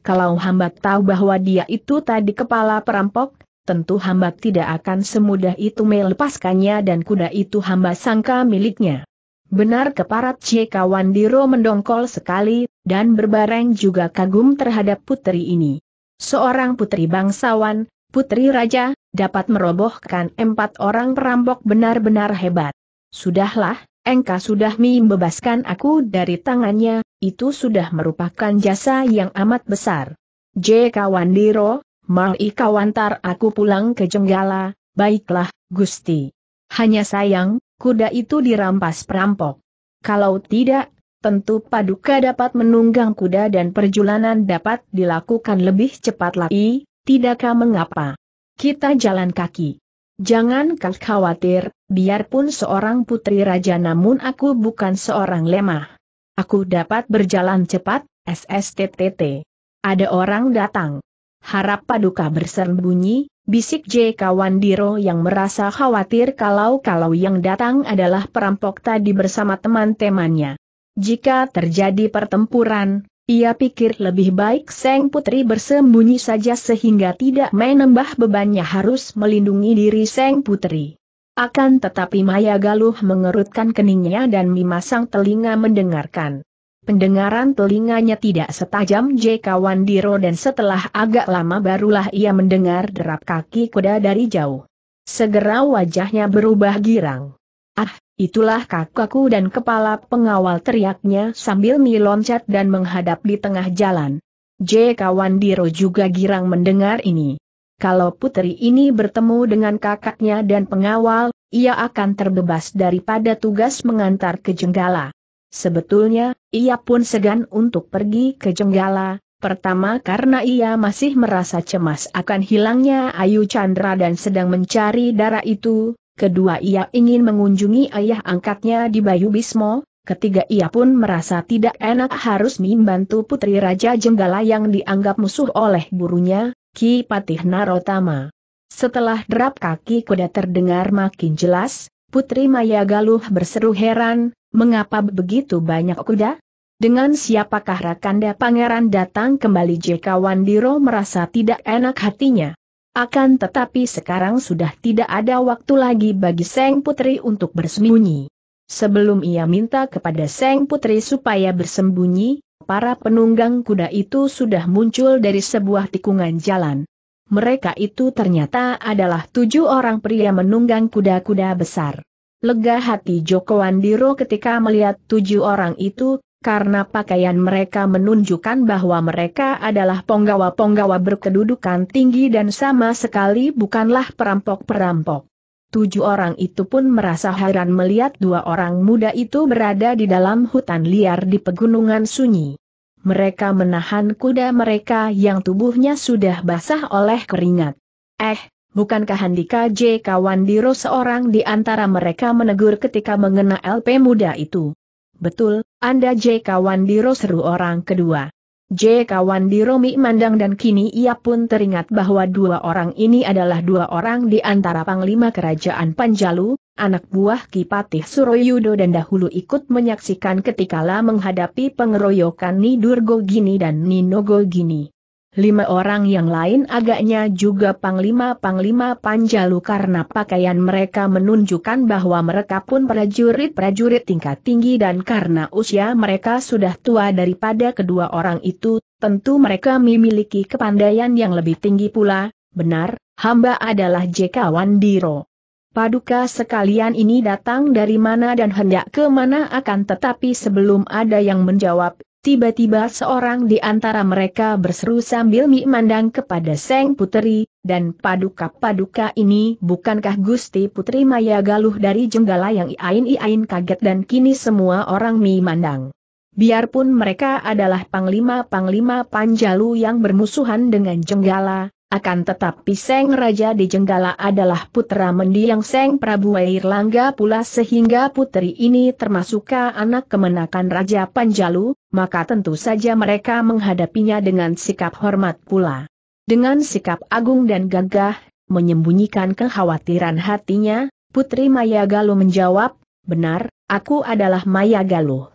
S1: Kalau hamba tahu bahwa dia itu tadi kepala perampok, tentu hamba tidak akan semudah itu melepaskannya dan kuda itu hamba sangka miliknya. Benar keparat kawan diro mendongkol sekali, dan berbareng juga kagum terhadap putri ini. Seorang putri bangsawan, Putri Raja, dapat merobohkan empat orang perampok benar-benar hebat. Sudahlah, Engkau sudah membebaskan aku dari tangannya, itu sudah merupakan jasa yang amat besar. J. Kawandiro, Mari kawantar aku pulang ke Jenggala, baiklah, Gusti. Hanya sayang, kuda itu dirampas perampok. Kalau tidak, tentu Paduka dapat menunggang kuda dan perjalanan dapat dilakukan lebih cepat lagi, Tidakkah mengapa? Kita jalan kaki. Jangan kau khawatir, biarpun seorang putri raja namun aku bukan seorang lemah. Aku dapat berjalan cepat, SSTTT. Ada orang datang. Harap paduka bersembunyi, bisik J. Kawandiro yang merasa khawatir kalau-kalau yang datang adalah perampok tadi bersama teman-temannya. Jika terjadi pertempuran, ia pikir lebih baik Seng Putri bersembunyi saja sehingga tidak menambah bebannya harus melindungi diri Seng Putri. Akan tetapi Maya Galuh mengerutkan keningnya dan memasang telinga mendengarkan. Pendengaran telinganya tidak setajam J.K. Wandiro dan setelah agak lama barulah ia mendengar derap kaki kuda dari jauh. Segera wajahnya berubah girang. Ah, Itulah kakakku dan kepala pengawal teriaknya sambil meloncat dan menghadap di tengah jalan. J. Kawandiro juga girang mendengar ini. Kalau putri ini bertemu dengan kakaknya dan pengawal, ia akan terbebas daripada tugas mengantar ke Jenggala. Sebetulnya, ia pun segan untuk pergi ke Jenggala, pertama karena ia masih merasa cemas akan hilangnya Ayu Chandra dan sedang mencari darah itu, kedua ia ingin mengunjungi ayah angkatnya di Bayu Bismo, ketiga ia pun merasa tidak enak harus membantu putri Raja Jenggala yang dianggap musuh oleh gurunya, Ki Patih Narotama. Setelah derap kaki kuda terdengar makin jelas, Putri Maya Galuh berseru heran, mengapa begitu banyak kuda? Dengan siapakah Rakanda Pangeran datang kembali Jekawan Diro merasa tidak enak hatinya. Akan tetapi sekarang sudah tidak ada waktu lagi bagi Seng Putri untuk bersembunyi. Sebelum ia minta kepada Seng Putri supaya bersembunyi, para penunggang kuda itu sudah muncul dari sebuah tikungan jalan. Mereka itu ternyata adalah tujuh orang pria menunggang kuda-kuda besar. Lega hati Joko Andiro ketika melihat tujuh orang itu, karena pakaian mereka menunjukkan bahwa mereka adalah penggawa-penggawa berkedudukan tinggi dan sama sekali bukanlah perampok-perampok. Tujuh orang itu pun merasa heran melihat dua orang muda itu berada di dalam hutan liar di pegunungan sunyi. Mereka menahan kuda mereka yang tubuhnya sudah basah oleh keringat. Eh, bukankah Handika J. Kawandiro seorang di antara mereka menegur ketika mengena LP muda itu? Betul, anda J.K. Wandiro seru orang kedua. J. J.K. Wandiromi mandang dan kini ia pun teringat bahwa dua orang ini adalah dua orang di antara panglima kerajaan Panjalu, anak buah Kipatih Suroyudo dan dahulu ikut menyaksikan ketikala menghadapi pengeroyokan Nidurgo Gini dan Ninogo Gini. Lima orang yang lain agaknya juga panglima-panglima Panjalu karena pakaian mereka menunjukkan bahwa mereka pun prajurit-prajurit tingkat tinggi dan karena usia mereka sudah tua daripada kedua orang itu, tentu mereka memiliki kepandaian yang lebih tinggi pula, benar, hamba adalah J.K. Wandiro. Paduka sekalian ini datang dari mana dan hendak ke mana akan tetapi sebelum ada yang menjawab, Tiba-tiba seorang di antara mereka berseru sambil memandang kepada Seng Puteri, dan paduka-paduka ini bukankah Gusti Putri Maya Galuh dari Jenggala yang iain-iain kaget dan kini semua orang memandang. Biarpun mereka adalah panglima-panglima Panjalu yang bermusuhan dengan Jenggala, akan tetapi Seng Raja di Jenggala adalah putra mendiang Seng Prabu Langga pula sehingga putri ini termasuk anak kemenakan Raja Panjalu, maka tentu saja mereka menghadapinya dengan sikap hormat pula. Dengan sikap agung dan gagah, menyembunyikan kekhawatiran hatinya, Putri Maya Galuh menjawab, benar, aku adalah Maya Galuh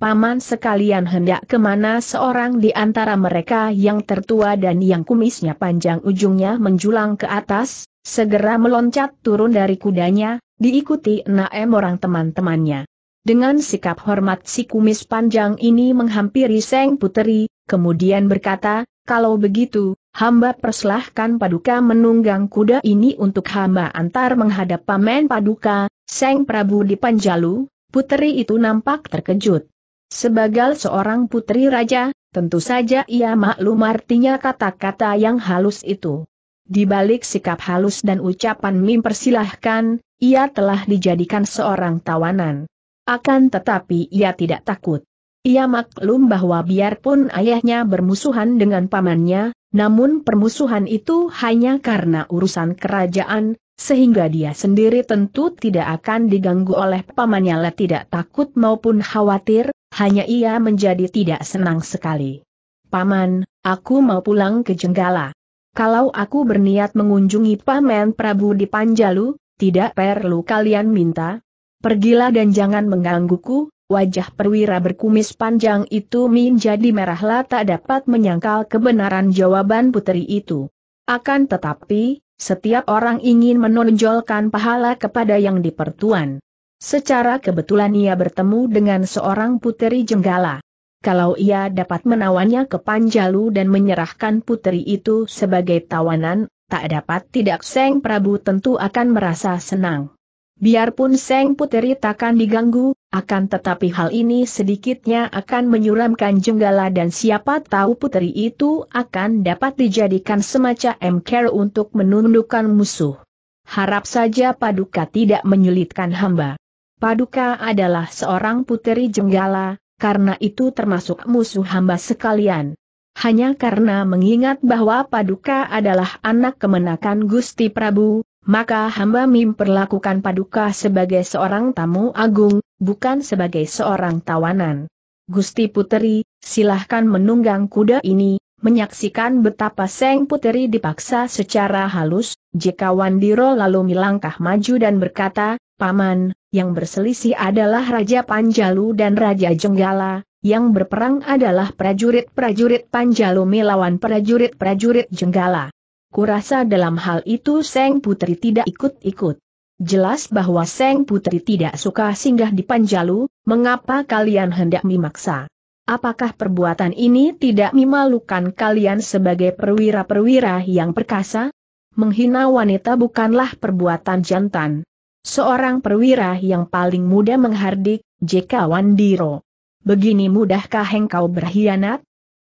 S1: paman sekalian hendak kemana seorang di antara mereka yang tertua dan yang kumisnya panjang ujungnya menjulang ke atas, segera meloncat turun dari kudanya, diikuti enam orang teman-temannya. Dengan sikap hormat si kumis panjang ini menghampiri Seng Puteri, kemudian berkata, kalau begitu, hamba perselahkan Paduka menunggang kuda ini untuk hamba antar menghadap paman Paduka, Seng Prabu di Panjalu, Puteri itu nampak terkejut. Sebagai seorang putri raja, tentu saja ia maklum artinya kata-kata yang halus itu. Di balik sikap halus dan ucapan mim persilahkan, ia telah dijadikan seorang tawanan. Akan tetapi ia tidak takut. Ia maklum bahwa biarpun ayahnya bermusuhan dengan pamannya, namun permusuhan itu hanya karena urusan kerajaan, sehingga dia sendiri tentu tidak akan diganggu oleh pamannya tidak takut maupun khawatir, hanya ia menjadi tidak senang sekali. Paman, aku mau pulang ke Jenggala. Kalau aku berniat mengunjungi Paman Prabu di Panjalu, tidak perlu kalian minta. Pergilah dan jangan menggangguku, wajah perwira berkumis panjang itu menjadi merahlah tak dapat menyangkal kebenaran jawaban putri itu. Akan tetapi, setiap orang ingin menonjolkan pahala kepada yang dipertuan. Secara kebetulan ia bertemu dengan seorang puteri jenggala. Kalau ia dapat menawannya ke Panjalu dan menyerahkan puteri itu sebagai tawanan, tak dapat tidak Seng Prabu tentu akan merasa senang. Biarpun Seng Puteri takkan diganggu, akan tetapi hal ini sedikitnya akan menyuramkan Jenggala dan siapa tahu puteri itu akan dapat dijadikan semacam emker untuk menundukkan musuh. Harap saja Paduka tidak menyulitkan hamba. Paduka adalah seorang puteri Jenggala, karena itu termasuk musuh hamba sekalian. Hanya karena mengingat bahwa Paduka adalah anak kemenakan Gusti Prabu, maka hamba memperlakukan Paduka sebagai seorang tamu agung, bukan sebagai seorang tawanan. Gusti Puteri, silahkan menunggang kuda ini, menyaksikan betapa Seng Puteri dipaksa secara halus, jika Wandiro lalu melangkah maju dan berkata, Paman, yang berselisih adalah Raja Panjalu dan Raja Jenggala, yang berperang adalah prajurit-prajurit Panjalu melawan prajurit-prajurit Jenggala. Kurasa dalam hal itu Seng Putri tidak ikut-ikut. Jelas bahwa Seng Putri tidak suka singgah di Panjalu, mengapa kalian hendak memaksa? Apakah perbuatan ini tidak memalukan kalian sebagai perwira-perwira yang perkasa? Menghina wanita bukanlah perbuatan jantan. Seorang perwira yang paling muda menghardik, J.K. Wandiro. Begini mudahkah engkau berkhianat?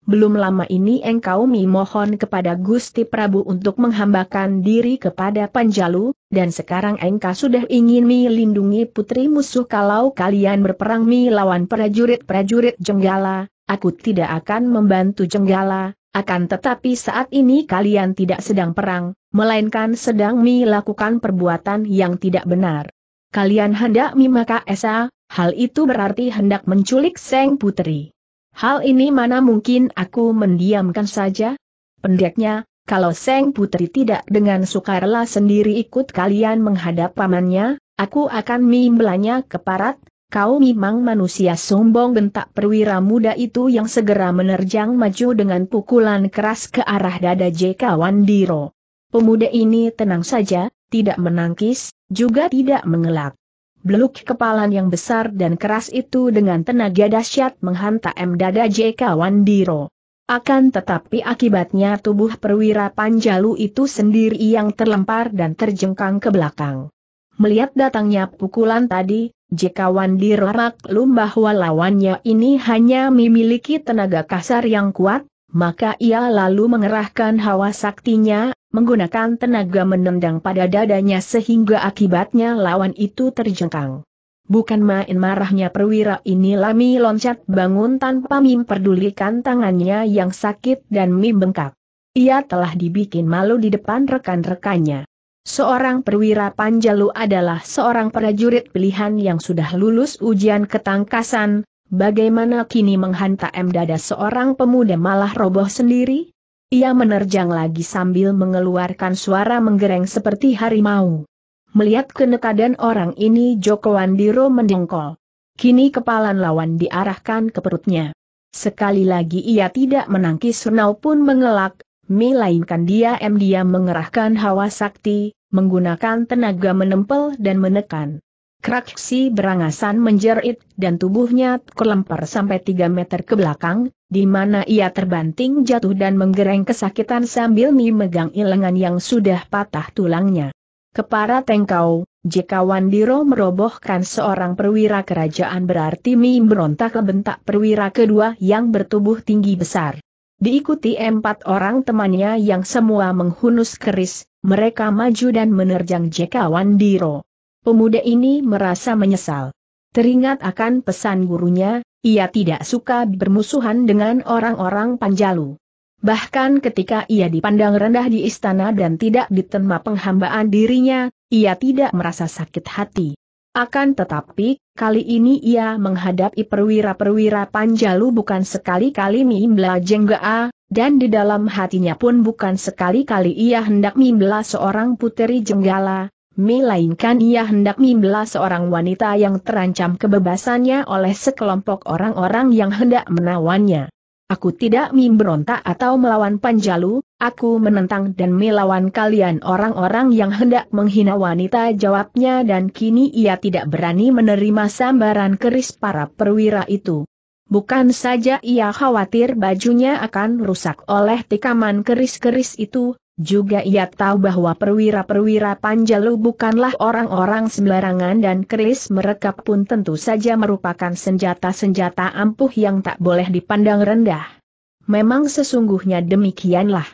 S1: Belum lama ini engkau memohon kepada Gusti Prabu untuk menghambakan diri kepada Panjalu, dan sekarang engkau sudah ingin melindungi putri musuh kalau kalian berperang melawan prajurit-prajurit Jenggala, aku tidak akan membantu Jenggala, akan tetapi saat ini kalian tidak sedang perang, melainkan sedang melakukan perbuatan yang tidak benar. Kalian hendak memakai Esa, hal itu berarti hendak menculik Seng Putri. Hal ini mana mungkin aku mendiamkan saja? Pendeknya, kalau Seng Putri tidak dengan sukarela sendiri ikut kalian menghadap pamannya, aku akan membelanya keparat. ke parat, Kau memang manusia sombong bentak perwira muda itu yang segera menerjang maju dengan pukulan keras ke arah dada JK Wandiro. Pemuda ini tenang saja, tidak menangkis, juga tidak mengelak. Beluk kepalan yang besar dan keras itu dengan tenaga dahsyat menghantam dada JK Wandiro. Akan tetapi akibatnya tubuh perwira Panjalu itu sendiri yang terlempar dan terjengkang ke belakang. Melihat datangnya pukulan tadi, JK Wandiro maklum bahwa lawannya ini hanya memiliki tenaga kasar yang kuat, maka ia lalu mengerahkan hawa saktinya menggunakan tenaga menendang pada dadanya sehingga akibatnya lawan itu terjengkang. Bukan main marahnya perwira ini Lami loncat bangun tanpa memperdulikan tangannya yang sakit dan Mim bengkak. Ia telah dibikin malu di depan rekan-rekannya. Seorang perwira Panjalu adalah seorang prajurit pilihan yang sudah lulus ujian ketangkasan, bagaimana kini menghantam dada seorang pemuda malah roboh sendiri? Ia menerjang lagi sambil mengeluarkan suara menggereng seperti harimau. Melihat kenekadan orang ini Joko Wandiro mendengkol. Kini kepalan lawan diarahkan ke perutnya. Sekali lagi ia tidak menangkis maupun mengelak, melainkan dia M dia mengerahkan hawa sakti, menggunakan tenaga menempel dan menekan. Kraksi berangasan menjerit dan tubuhnya terlempar sampai 3 meter ke belakang, di mana ia terbanting jatuh dan menggereng kesakitan sambil memegang ilengan yang sudah patah tulangnya. Kepara tengkau, jika Wandiro merobohkan seorang perwira kerajaan berarti Mi berontak bentak perwira kedua yang bertubuh tinggi besar. Diikuti empat orang temannya yang semua menghunus keris, mereka maju dan menerjang Jekawandiro. Wandiro. Pemuda ini merasa menyesal. Teringat akan pesan gurunya, ia tidak suka bermusuhan dengan orang-orang Panjalu. Bahkan ketika ia dipandang rendah di istana dan tidak diterima penghambaan dirinya, ia tidak merasa sakit hati. Akan tetapi, kali ini ia menghadapi perwira-perwira Panjalu bukan sekali-kali Mimbla Jenggaa, dan di dalam hatinya pun bukan sekali-kali ia hendak Mimbla seorang puteri Jenggala, melainkan ia hendak membelah seorang wanita yang terancam kebebasannya oleh sekelompok orang-orang yang hendak menawannya. Aku tidak memberontak atau melawan Panjalu, aku menentang dan melawan kalian orang-orang yang hendak menghina wanita jawabnya dan kini ia tidak berani menerima sambaran keris para perwira itu. Bukan saja ia khawatir bajunya akan rusak oleh tikaman keris-keris itu, juga ia tahu bahwa perwira-perwira Panjalu bukanlah orang-orang sembarangan dan keris mereka pun tentu saja merupakan senjata-senjata ampuh yang tak boleh dipandang rendah. Memang sesungguhnya demikianlah.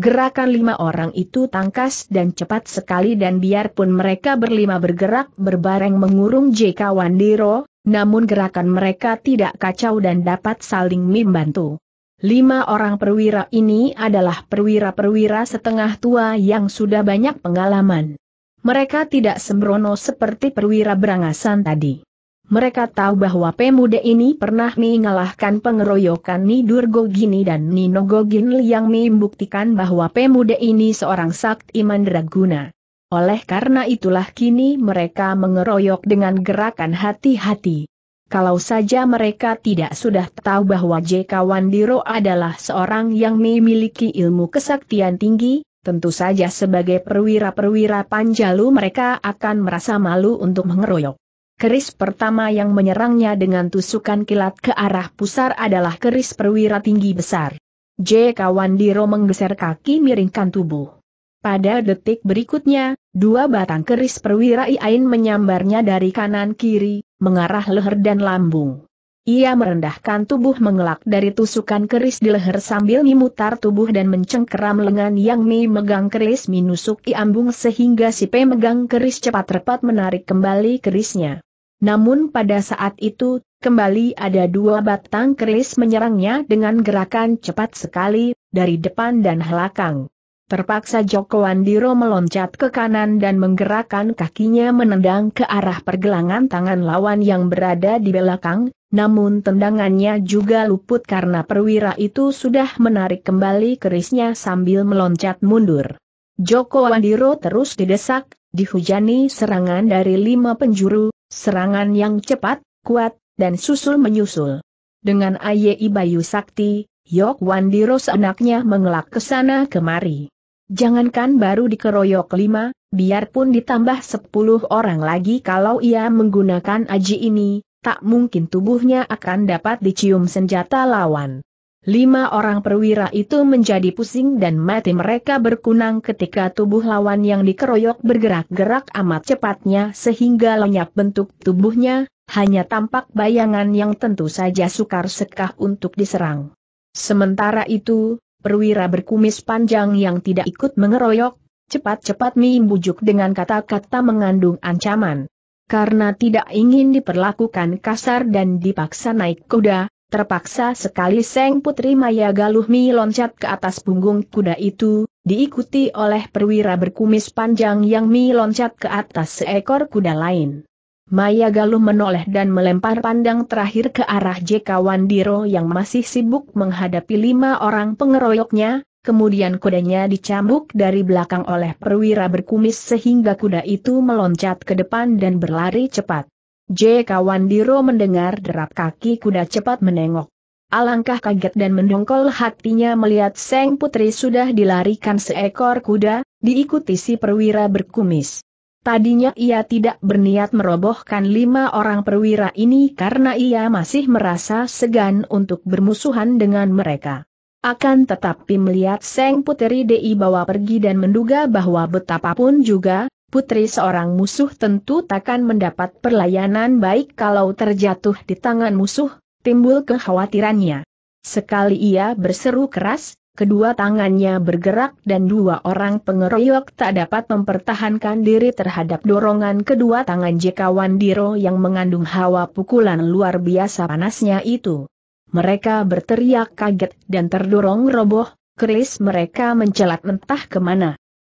S1: Gerakan lima orang itu tangkas dan cepat sekali dan biarpun mereka berlima bergerak berbareng mengurung JK Wandiro, namun gerakan mereka tidak kacau dan dapat saling membantu. Lima orang perwira ini adalah perwira-perwira setengah tua yang sudah banyak pengalaman. Mereka tidak sembrono seperti perwira berangasan tadi. Mereka tahu bahwa pemuda ini pernah mengalahkan pengeroyokan Nidur Gogini dan Nino Gogin yang membuktikan bahwa pemuda ini seorang sakti mandraguna. Oleh karena itulah kini mereka mengeroyok dengan gerakan hati-hati kalau saja mereka tidak sudah tahu bahwa J.K. Wandiro adalah seorang yang memiliki ilmu kesaktian tinggi, tentu saja sebagai perwira-perwira panjalu mereka akan merasa malu untuk mengeroyok. Keris pertama yang menyerangnya dengan tusukan kilat ke arah pusar adalah keris perwira tinggi besar. J.K. Wandiro menggeser kaki miringkan tubuh. Pada detik berikutnya, dua batang keris perwira Iain menyambarnya dari kanan kiri, mengarah leher dan lambung. Ia merendahkan tubuh mengelak dari tusukan keris di leher sambil memutar tubuh dan mencengkeram lengan yang Mi megang keris minusuki ambung sehingga si P megang keris cepat repat menarik kembali kerisnya. Namun pada saat itu, kembali ada dua batang keris menyerangnya dengan gerakan cepat sekali, dari depan dan belakang. Terpaksa Joko Andiro meloncat ke kanan dan menggerakkan kakinya menendang ke arah pergelangan tangan lawan yang berada di belakang, namun tendangannya juga luput karena perwira itu sudah menarik kembali kerisnya sambil meloncat mundur. Joko Andiro terus didesak, dihujani serangan dari lima penjuru, serangan yang cepat, kuat, dan susul menyusul. Dengan Ayi Bayu Sakti, Yok Wandiro seenaknya mengelak ke sana kemari. Jangankan baru dikeroyok lima, biarpun ditambah sepuluh orang lagi kalau ia menggunakan aji ini, tak mungkin tubuhnya akan dapat dicium senjata lawan. Lima orang perwira itu menjadi pusing dan mati mereka berkunang ketika tubuh lawan yang dikeroyok bergerak-gerak amat cepatnya sehingga lenyap bentuk tubuhnya, hanya tampak bayangan yang tentu saja sukar sekah untuk diserang. Sementara itu, perwira berkumis panjang yang tidak ikut mengeroyok, cepat-cepat membujuk dengan kata-kata mengandung ancaman. Karena tidak ingin diperlakukan kasar dan dipaksa naik kuda, terpaksa sekali Seng Putri Maya Galuhmi loncat ke atas punggung kuda itu, diikuti oleh perwira berkumis panjang yang mi loncat ke atas seekor kuda lain. Maya Galuh menoleh dan melempar pandang terakhir ke arah JK Wandiro yang masih sibuk menghadapi lima orang pengeroyoknya, kemudian kudanya dicambuk dari belakang oleh perwira berkumis sehingga kuda itu meloncat ke depan dan berlari cepat. JK Wandiro mendengar derap kaki kuda cepat menengok. Alangkah kaget dan mendongkol hatinya melihat Seng Putri sudah dilarikan seekor kuda, diikuti si perwira berkumis. Tadinya ia tidak berniat merobohkan lima orang perwira ini karena ia masih merasa segan untuk bermusuhan dengan mereka. Akan tetapi melihat Seng Puteri Dei bawa pergi dan menduga bahwa betapapun juga, putri seorang musuh tentu takkan mendapat perlayanan baik kalau terjatuh di tangan musuh, timbul kekhawatirannya. Sekali ia berseru keras, kedua tangannya bergerak dan dua orang pengeroyok tak dapat mempertahankan diri terhadap dorongan kedua tangan JK Wandiro yang mengandung hawa pukulan luar biasa panasnya itu. Mereka berteriak kaget dan terdorong roboh, keris mereka mencelat mentah kemana.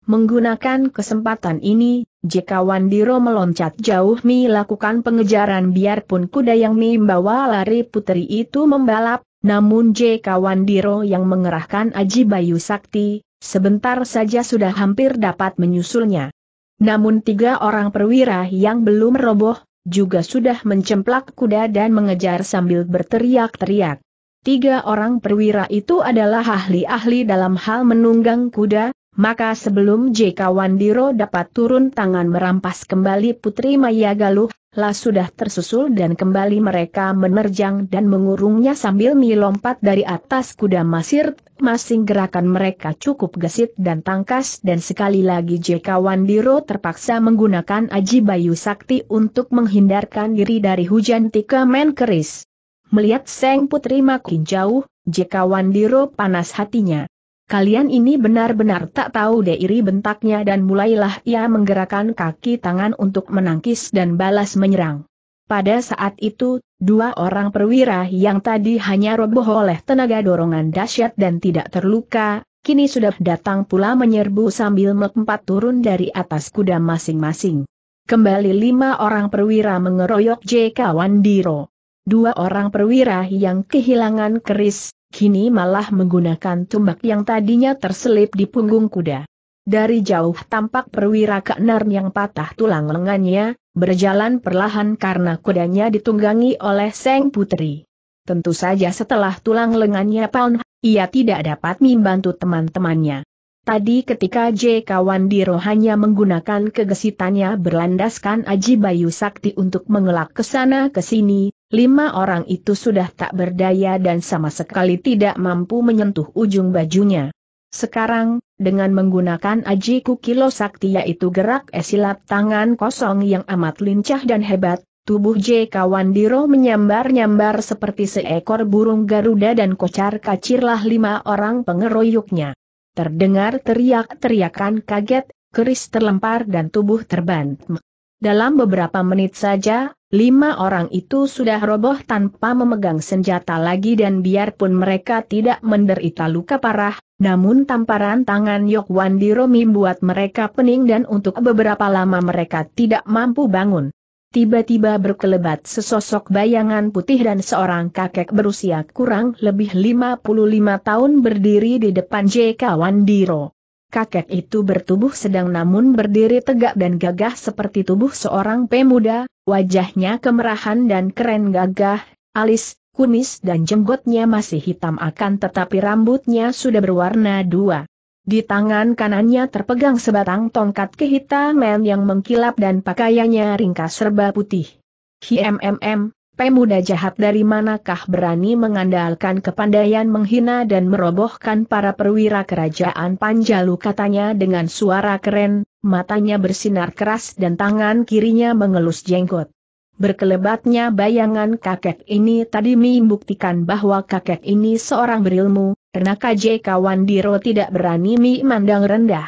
S1: Menggunakan kesempatan ini, Jekawan Wandiro meloncat jauh Mi lakukan pengejaran biarpun kuda yang Mi bawa lari putri itu membalap, namun J. Kawandiro yang mengerahkan Aji Bayu Sakti, sebentar saja sudah hampir dapat menyusulnya. Namun tiga orang perwira yang belum roboh, juga sudah mencemplak kuda dan mengejar sambil berteriak-teriak. Tiga orang perwira itu adalah ahli-ahli dalam hal menunggang kuda, maka sebelum JK Wandiro dapat turun tangan merampas kembali Putri Maya Galuh, lah sudah tersusul dan kembali mereka menerjang dan mengurungnya sambil melompat dari atas kuda Masir, masing gerakan mereka cukup gesit dan tangkas dan sekali lagi JK Wandiro terpaksa menggunakan Aji Bayu Sakti untuk menghindarkan diri dari hujan tika men keris. Melihat Seng Putri makin jauh, JK Wandiro panas hatinya. Kalian ini benar-benar tak tahu deiri bentaknya dan mulailah ia menggerakkan kaki tangan untuk menangkis dan balas menyerang. Pada saat itu, dua orang perwira yang tadi hanya roboh oleh tenaga dorongan dahsyat dan tidak terluka, kini sudah datang pula menyerbu sambil melompat turun dari atas kuda masing-masing. Kembali lima orang perwira mengeroyok J. Kawandiro. Dua orang perwira yang kehilangan keris, kini malah menggunakan tombak yang tadinya terselip di punggung kuda. Dari jauh tampak perwira Kaknar yang patah tulang lengannya, berjalan perlahan karena kudanya ditunggangi oleh Seng Putri. Tentu saja setelah tulang lengannya pound, ia tidak dapat membantu teman-temannya. Tadi ketika J. Kawan Diro hanya menggunakan kegesitannya berlandaskan Aji Bayu Sakti untuk mengelak ke sana ke sini, lima orang itu sudah tak berdaya dan sama sekali tidak mampu menyentuh ujung bajunya. Sekarang, dengan menggunakan Aji Kukilo Sakti yaitu gerak esilat tangan kosong yang amat lincah dan hebat, tubuh J. Kawan Diro menyambar-nyambar seperti seekor burung Garuda dan kocar-kacirlah lima orang pengeroyoknya. Terdengar teriak-teriakan kaget, keris terlempar dan tubuh terbanting. Dalam beberapa menit saja, lima orang itu sudah roboh tanpa memegang senjata lagi dan biarpun mereka tidak menderita luka parah, namun tamparan tangan Yok Wandiro membuat mereka pening dan untuk beberapa lama mereka tidak mampu bangun. Tiba-tiba berkelebat sesosok bayangan putih dan seorang kakek berusia kurang lebih 55 tahun berdiri di depan J.K. Wandiro. Kakek itu bertubuh sedang namun berdiri tegak dan gagah seperti tubuh seorang pemuda, wajahnya kemerahan dan keren gagah, alis, kumis dan jenggotnya masih hitam akan tetapi rambutnya sudah berwarna dua. Di tangan kanannya terpegang sebatang tongkat kehitaman yang mengkilap dan pakaiannya ringkas serba putih. HMMM, pemuda jahat dari manakah berani mengandalkan kepandaian menghina dan merobohkan para perwira kerajaan Panjalu katanya dengan suara keren, matanya bersinar keras dan tangan kirinya mengelus jenggot. Berkelebatnya bayangan kakek ini tadi membuktikan bahwa kakek ini seorang berilmu, KJ J. Diro tidak berani memandang rendah.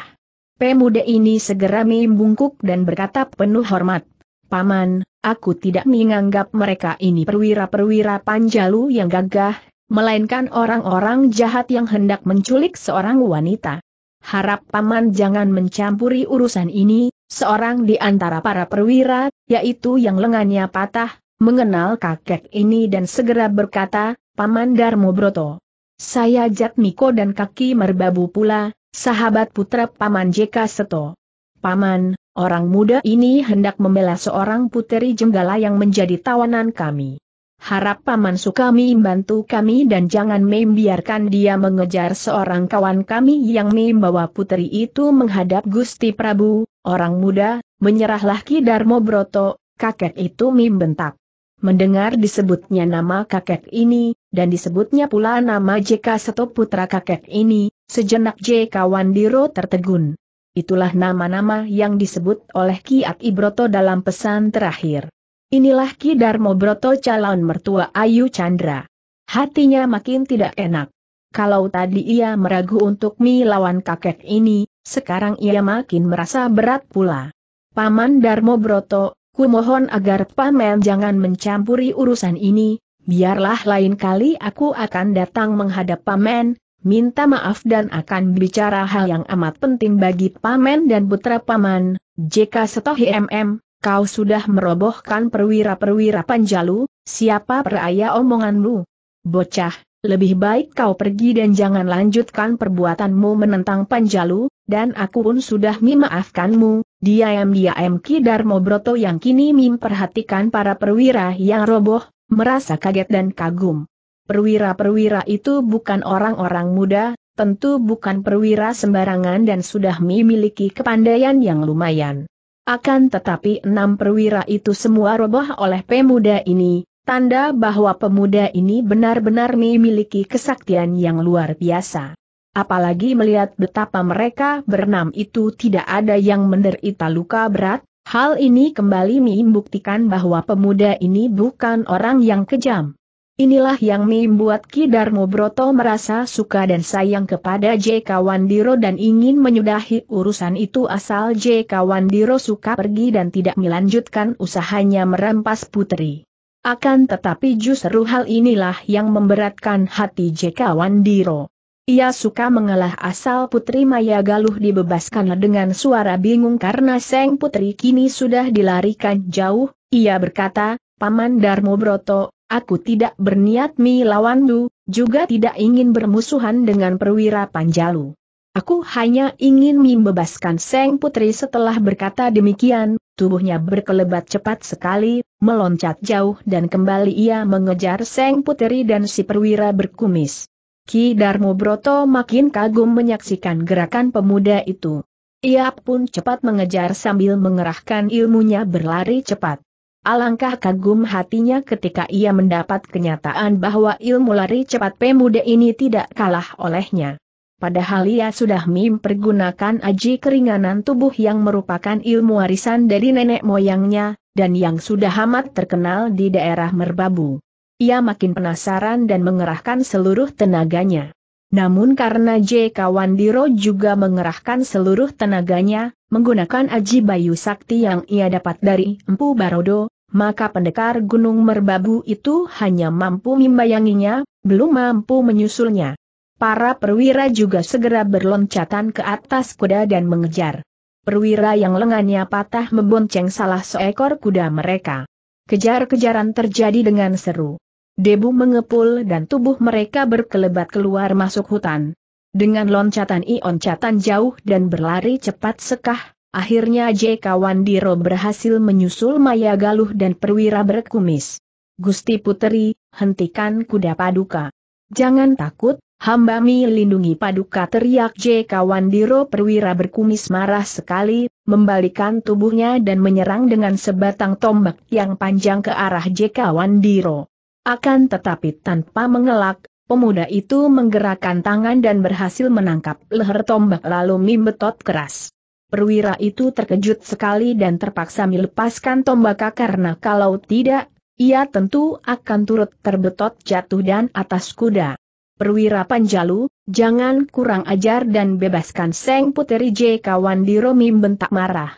S1: Pemuda ini segera membungkuk dan berkata penuh hormat. Paman, aku tidak menganggap mereka ini perwira-perwira panjalu yang gagah, melainkan orang-orang jahat yang hendak menculik seorang wanita. Harap Paman jangan mencampuri urusan ini, seorang di antara para perwira, yaitu yang lengannya patah, mengenal kakek ini dan segera berkata, Paman Darmo Broto. Saya Jatmiko dan kaki merbabu pula, sahabat putra Paman JK Seto. Paman, orang muda ini hendak membela seorang puteri jenggala yang menjadi tawanan kami. Harap Paman Sukami membantu kami dan jangan membiarkan dia mengejar seorang kawan kami yang membawa puteri itu menghadap Gusti Prabu, orang muda, menyerahlah Ki Darmo Broto, kakek itu membentak. Mendengar disebutnya nama kakek ini, dan disebutnya pula nama JK Seto putra kakek ini, sejenak JK Wandiro tertegun. Itulah nama-nama yang disebut oleh Ki Ibroto dalam pesan terakhir. Inilah Ki Darmo Broto calon mertua Ayu Chandra. Hatinya makin tidak enak. Kalau tadi ia meragu untuk melawan kakek ini, sekarang ia makin merasa berat pula. Paman Darmo Broto, ku mohon agar paman jangan mencampuri urusan ini, Biarlah lain kali aku akan datang menghadap paman, minta maaf dan akan bicara hal yang amat penting bagi paman dan putra paman, jika Setohi MM, kau sudah merobohkan perwira-perwira panjalu, siapa peraya omonganmu? Bocah, lebih baik kau pergi dan jangan lanjutkan perbuatanmu menentang panjalu, dan aku pun sudah memaafkanmu, diam-diam Ki Darmo Broto yang kini memperhatikan para perwira yang roboh, merasa kaget dan kagum. Perwira-perwira itu bukan orang-orang muda, tentu bukan perwira sembarangan dan sudah memiliki kepandaian yang lumayan. Akan tetapi enam perwira itu semua roboh oleh pemuda ini, tanda bahwa pemuda ini benar-benar memiliki kesaktian yang luar biasa. Apalagi melihat betapa mereka berenam itu tidak ada yang menderita luka berat, Hal ini kembali membuktikan bahwa pemuda ini bukan orang yang kejam. Inilah yang membuat Ki Darmo Broto merasa suka dan sayang kepada J.K. Wandiro dan ingin menyudahi urusan itu asal J.K. Wandiro suka pergi dan tidak melanjutkan usahanya merampas putri. Akan tetapi justru hal inilah yang memberatkan hati J.K. Wandiro. Ia suka mengalah asal Putri Maya Galuh dibebaskan dengan suara bingung karena Seng Putri kini sudah dilarikan jauh, ia berkata, Paman Darmo Broto, aku tidak berniat melawanmu, juga tidak ingin bermusuhan dengan perwira Panjalu. Aku hanya ingin membebaskan Seng Putri setelah berkata demikian, tubuhnya berkelebat cepat sekali, meloncat jauh dan kembali ia mengejar Seng Putri dan si perwira berkumis. Ki Darmo Broto makin kagum menyaksikan gerakan pemuda itu. Ia pun cepat mengejar sambil mengerahkan ilmunya berlari cepat. Alangkah kagum hatinya ketika ia mendapat kenyataan bahwa ilmu lari cepat pemuda ini tidak kalah olehnya. Padahal ia sudah mempergunakan aji keringanan tubuh yang merupakan ilmu warisan dari nenek moyangnya, dan yang sudah amat terkenal di daerah Merbabu. Ia makin penasaran dan mengerahkan seluruh tenaganya. Namun karena J.K. Wandiro juga mengerahkan seluruh tenaganya, menggunakan Aji Bayu Sakti yang ia dapat dari Empu Barodo, maka pendekar Gunung Merbabu itu hanya mampu membayanginya, belum mampu menyusulnya. Para perwira juga segera berloncatan ke atas kuda dan mengejar. Perwira yang lengannya patah membonceng salah seekor kuda mereka. Kejar-kejaran terjadi dengan seru. Debu mengepul dan tubuh mereka berkelebat keluar masuk hutan. Dengan loncatan ioncatan jauh dan berlari cepat sekah, akhirnya J.K. Wandiro berhasil menyusul Maya Galuh dan perwira berkumis. Gusti Puteri, hentikan kuda paduka. Jangan takut, hamba mi lindungi paduka teriak J.K. Wandiro perwira berkumis marah sekali, membalikan tubuhnya dan menyerang dengan sebatang tombak yang panjang ke arah J.K. Wandiro. Akan tetapi tanpa mengelak, pemuda itu menggerakkan tangan dan berhasil menangkap leher tombak lalu mimbetot keras. Perwira itu terkejut sekali dan terpaksa melepaskan tombak karena kalau tidak, ia tentu akan turut terbetot jatuh dan atas kuda. Perwira Panjalu, jangan kurang ajar dan bebaskan Seng Puteri J. Kawandiro bentak marah.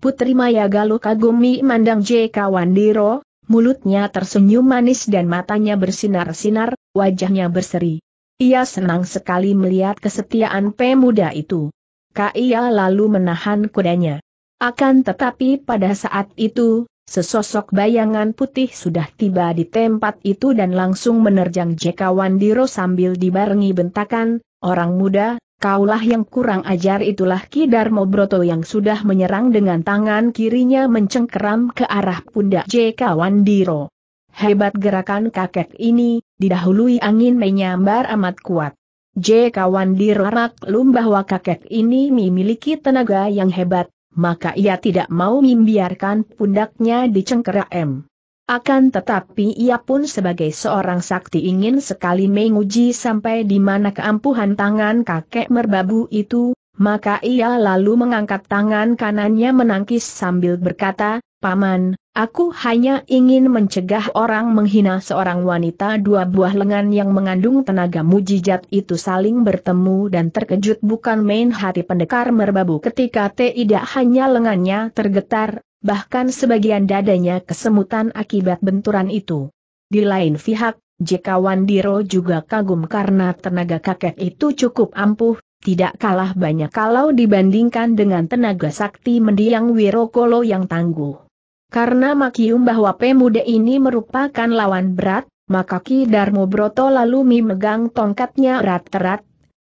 S1: Putri Maya Galuh kagumi mandang J. Kawandiro, mulutnya tersenyum manis dan matanya bersinar-sinar, wajahnya berseri. Ia senang sekali melihat kesetiaan pemuda itu. Kaia lalu menahan kudanya. Akan tetapi pada saat itu, sesosok bayangan putih sudah tiba di tempat itu dan langsung menerjang Jekawan Diro sambil dibarengi bentakan, orang muda, Kaulah yang kurang ajar itulah Kidarmo Broto yang sudah menyerang dengan tangan kirinya mencengkeram ke arah pundak J.K. Wandiro. Hebat gerakan kakek ini, didahului angin menyambar amat kuat. J.K. Wandiro maklum bahwa kakek ini memiliki tenaga yang hebat, maka ia tidak mau membiarkan pundaknya dicengkeram. Akan tetapi ia pun sebagai seorang sakti ingin sekali menguji sampai di mana keampuhan tangan kakek merbabu itu, maka ia lalu mengangkat tangan kanannya menangkis sambil berkata, Paman, aku hanya ingin mencegah orang menghina seorang wanita dua buah lengan yang mengandung tenaga mujizat itu saling bertemu dan terkejut bukan main hati pendekar merbabu ketika tidak hanya lengannya tergetar, bahkan sebagian dadanya kesemutan akibat benturan itu. Di lain pihak, Jeka Wandiro juga kagum karena tenaga kakek itu cukup ampuh, tidak kalah banyak kalau dibandingkan dengan tenaga sakti mendiang Wirokolo yang tangguh. Karena makium bahwa pemuda ini merupakan lawan berat, maka Ki Darmo Broto lalu memegang tongkatnya erat-erat,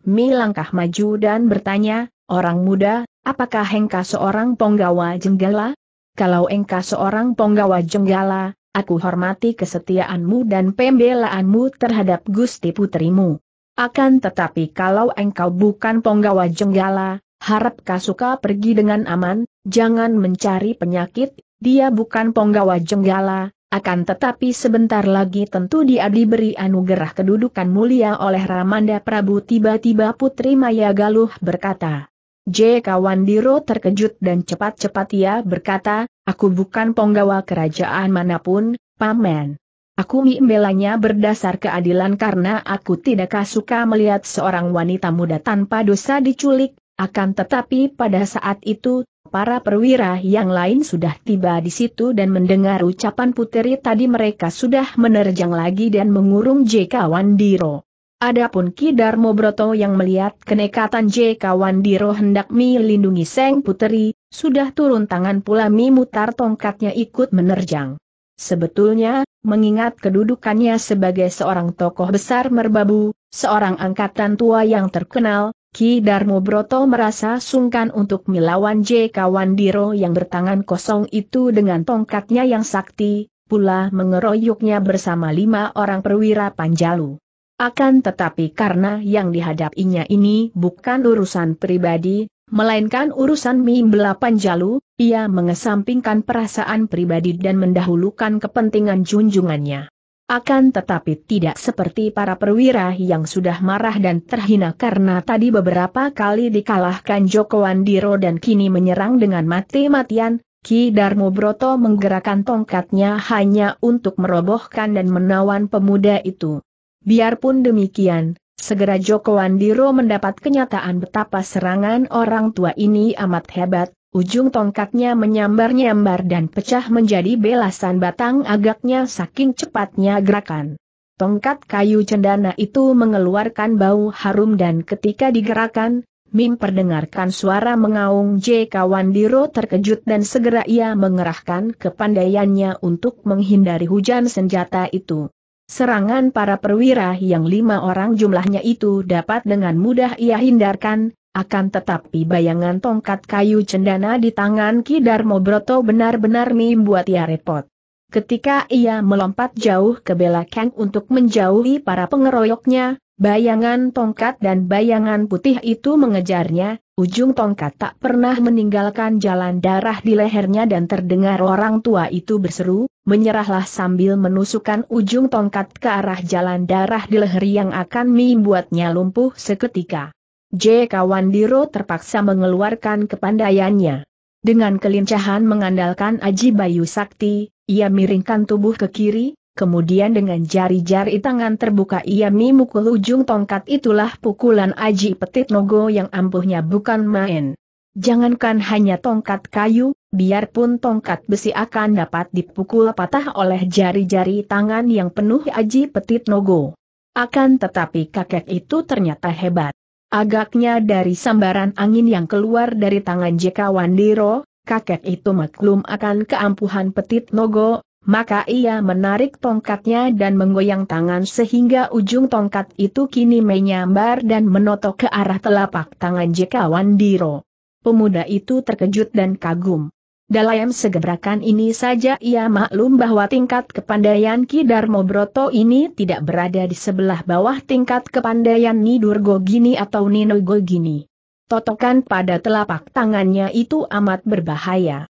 S1: Mi langkah maju dan bertanya, Orang muda, apakah Hengka seorang penggawa jenggala? kalau engkau seorang penggawa jenggala, aku hormati kesetiaanmu dan pembelaanmu terhadap Gusti Putrimu. Akan tetapi kalau engkau bukan penggawa jenggala, harap kasuka pergi dengan aman, jangan mencari penyakit, dia bukan penggawa jenggala, akan tetapi sebentar lagi tentu dia diberi anugerah kedudukan mulia oleh Ramanda Prabu tiba-tiba Putri Maya Galuh berkata. J. Kawandiro terkejut dan cepat-cepat ia berkata, aku bukan penggawa kerajaan manapun, paman. Aku membelanya berdasar keadilan karena aku tidak suka melihat seorang wanita muda tanpa dosa diculik, akan tetapi pada saat itu, para perwira yang lain sudah tiba di situ dan mendengar ucapan puteri tadi mereka sudah menerjang lagi dan mengurung J. Kawandiro. Adapun Kidarmo Broto yang melihat kenekatan J.K. Wandiro hendak melindungi Seng Puteri, sudah turun tangan pula mutar tongkatnya ikut menerjang. Sebetulnya, mengingat kedudukannya sebagai seorang tokoh besar merbabu, seorang angkatan tua yang terkenal, Ki Darmo Broto merasa sungkan untuk melawan J.K. Wandiro yang bertangan kosong itu dengan tongkatnya yang sakti, pula mengeroyoknya bersama lima orang perwira Panjalu. Akan tetapi karena yang dihadapinya ini bukan urusan pribadi, melainkan urusan Mimbela Panjalu, ia mengesampingkan perasaan pribadi dan mendahulukan kepentingan junjungannya. Akan tetapi tidak seperti para perwira yang sudah marah dan terhina karena tadi beberapa kali dikalahkan Joko Wandiro dan kini menyerang dengan mati-matian, Ki Darmo Broto menggerakkan tongkatnya hanya untuk merobohkan dan menawan pemuda itu. Biarpun demikian, segera Joko Wandiro mendapat kenyataan betapa serangan orang tua ini amat hebat, ujung tongkatnya menyambar-nyambar dan pecah menjadi belasan batang agaknya saking cepatnya gerakan. Tongkat kayu cendana itu mengeluarkan bau harum dan ketika digerakkan, Mim perdengarkan suara mengaung J. Wandiro terkejut dan segera ia mengerahkan kepandaiannya untuk menghindari hujan senjata itu. Serangan para perwira yang lima orang jumlahnya itu dapat dengan mudah ia hindarkan, akan tetapi bayangan tongkat kayu cendana di tangan Kidarmo Broto benar-benar membuat ia repot. Ketika ia melompat jauh ke belakang untuk menjauhi para pengeroyoknya, bayangan tongkat dan bayangan putih itu mengejarnya, Ujung tongkat tak pernah meninggalkan jalan darah di lehernya dan terdengar orang tua itu berseru, menyerahlah sambil menusukkan ujung tongkat ke arah jalan darah di leher yang akan membuatnya lumpuh seketika. J. Kawandiro terpaksa mengeluarkan kepandaiannya. Dengan kelincahan mengandalkan Aji Bayu Sakti, ia miringkan tubuh ke kiri, Kemudian dengan jari-jari tangan terbuka ia memukul ujung tongkat itulah pukulan Aji Petit Nogo yang ampuhnya bukan main. Jangankan hanya tongkat kayu, biarpun tongkat besi akan dapat dipukul patah oleh jari-jari tangan yang penuh Aji Petit Nogo. Akan tetapi kakek itu ternyata hebat. Agaknya dari sambaran angin yang keluar dari tangan Jekawandiro, Wandiro, kakek itu maklum akan keampuhan Petit Nogo, maka ia menarik tongkatnya dan menggoyang tangan sehingga ujung tongkat itu kini menyambar dan menotok ke arah telapak tangan Jeka Wandiro. Pemuda itu terkejut dan kagum. Dalam segebrakan ini saja ia maklum bahwa tingkat kepandaian Ki Darmo Broto ini tidak berada di sebelah bawah tingkat kepandaian Nidur Gogini atau Nino Gogini. Totokan pada telapak tangannya itu amat berbahaya.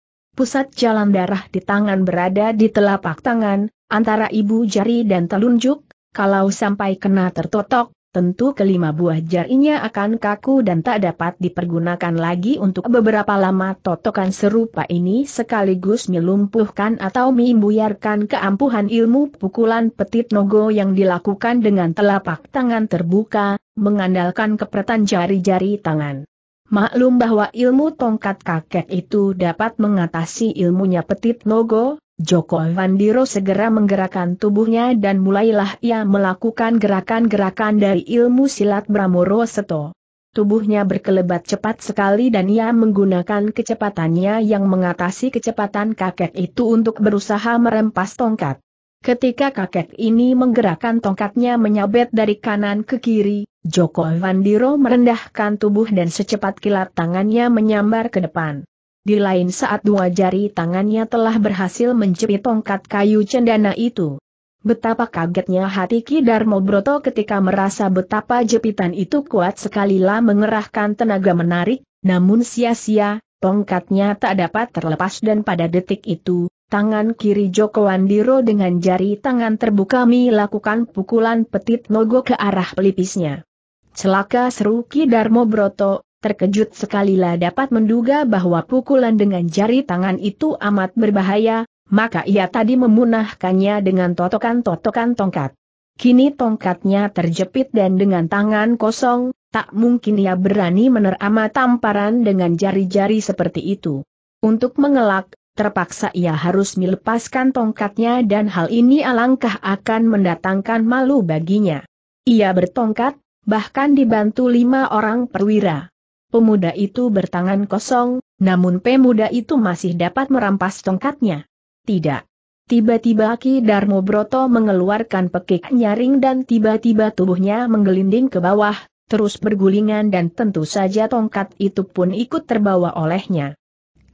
S1: Pusat jalan darah di tangan berada di telapak tangan, antara ibu jari dan telunjuk, kalau sampai kena tertotok, tentu kelima buah jarinya akan kaku dan tak dapat dipergunakan lagi untuk beberapa lama totokan serupa ini sekaligus melumpuhkan atau membuyarkan keampuhan ilmu pukulan petit nogo yang dilakukan dengan telapak tangan terbuka, mengandalkan kepretan jari-jari tangan. Maklum bahwa ilmu tongkat kakek itu dapat mengatasi ilmunya Petit Nogo, Joko Vandiro segera menggerakkan tubuhnya dan mulailah ia melakukan gerakan-gerakan dari ilmu silat Bramoro Seto. Tubuhnya berkelebat cepat sekali dan ia menggunakan kecepatannya yang mengatasi kecepatan kakek itu untuk berusaha merempas tongkat. Ketika kakek ini menggerakkan tongkatnya menyabet dari kanan ke kiri, Joko Vandiro merendahkan tubuh dan secepat kilat tangannya menyambar ke depan. Di lain saat dua jari tangannya telah berhasil menjepit tongkat kayu cendana itu. Betapa kagetnya hati Ki Darmo Broto ketika merasa betapa jepitan itu kuat sekali lah mengerahkan tenaga menarik, namun sia-sia, tongkatnya tak dapat terlepas dan pada detik itu, tangan kiri Joko Wandiro dengan jari tangan terbuka melakukan pukulan petit nogo ke arah pelipisnya. Celaka seru Ki Darmo Broto, terkejut sekali lah dapat menduga bahwa pukulan dengan jari tangan itu amat berbahaya, maka ia tadi memunahkannya dengan totokan-totokan tongkat. Kini tongkatnya terjepit dan dengan tangan kosong, tak mungkin ia berani menerama tamparan dengan jari-jari seperti itu. Untuk mengelak, terpaksa ia harus melepaskan tongkatnya dan hal ini alangkah akan mendatangkan malu baginya. Ia bertongkat, bahkan dibantu lima orang perwira. Pemuda itu bertangan kosong, namun pemuda itu masih dapat merampas tongkatnya. Tidak. Tiba-tiba Ki Darmo Broto mengeluarkan pekik nyaring dan tiba-tiba tubuhnya menggelinding ke bawah, terus bergulingan dan tentu saja tongkat itu pun ikut terbawa olehnya.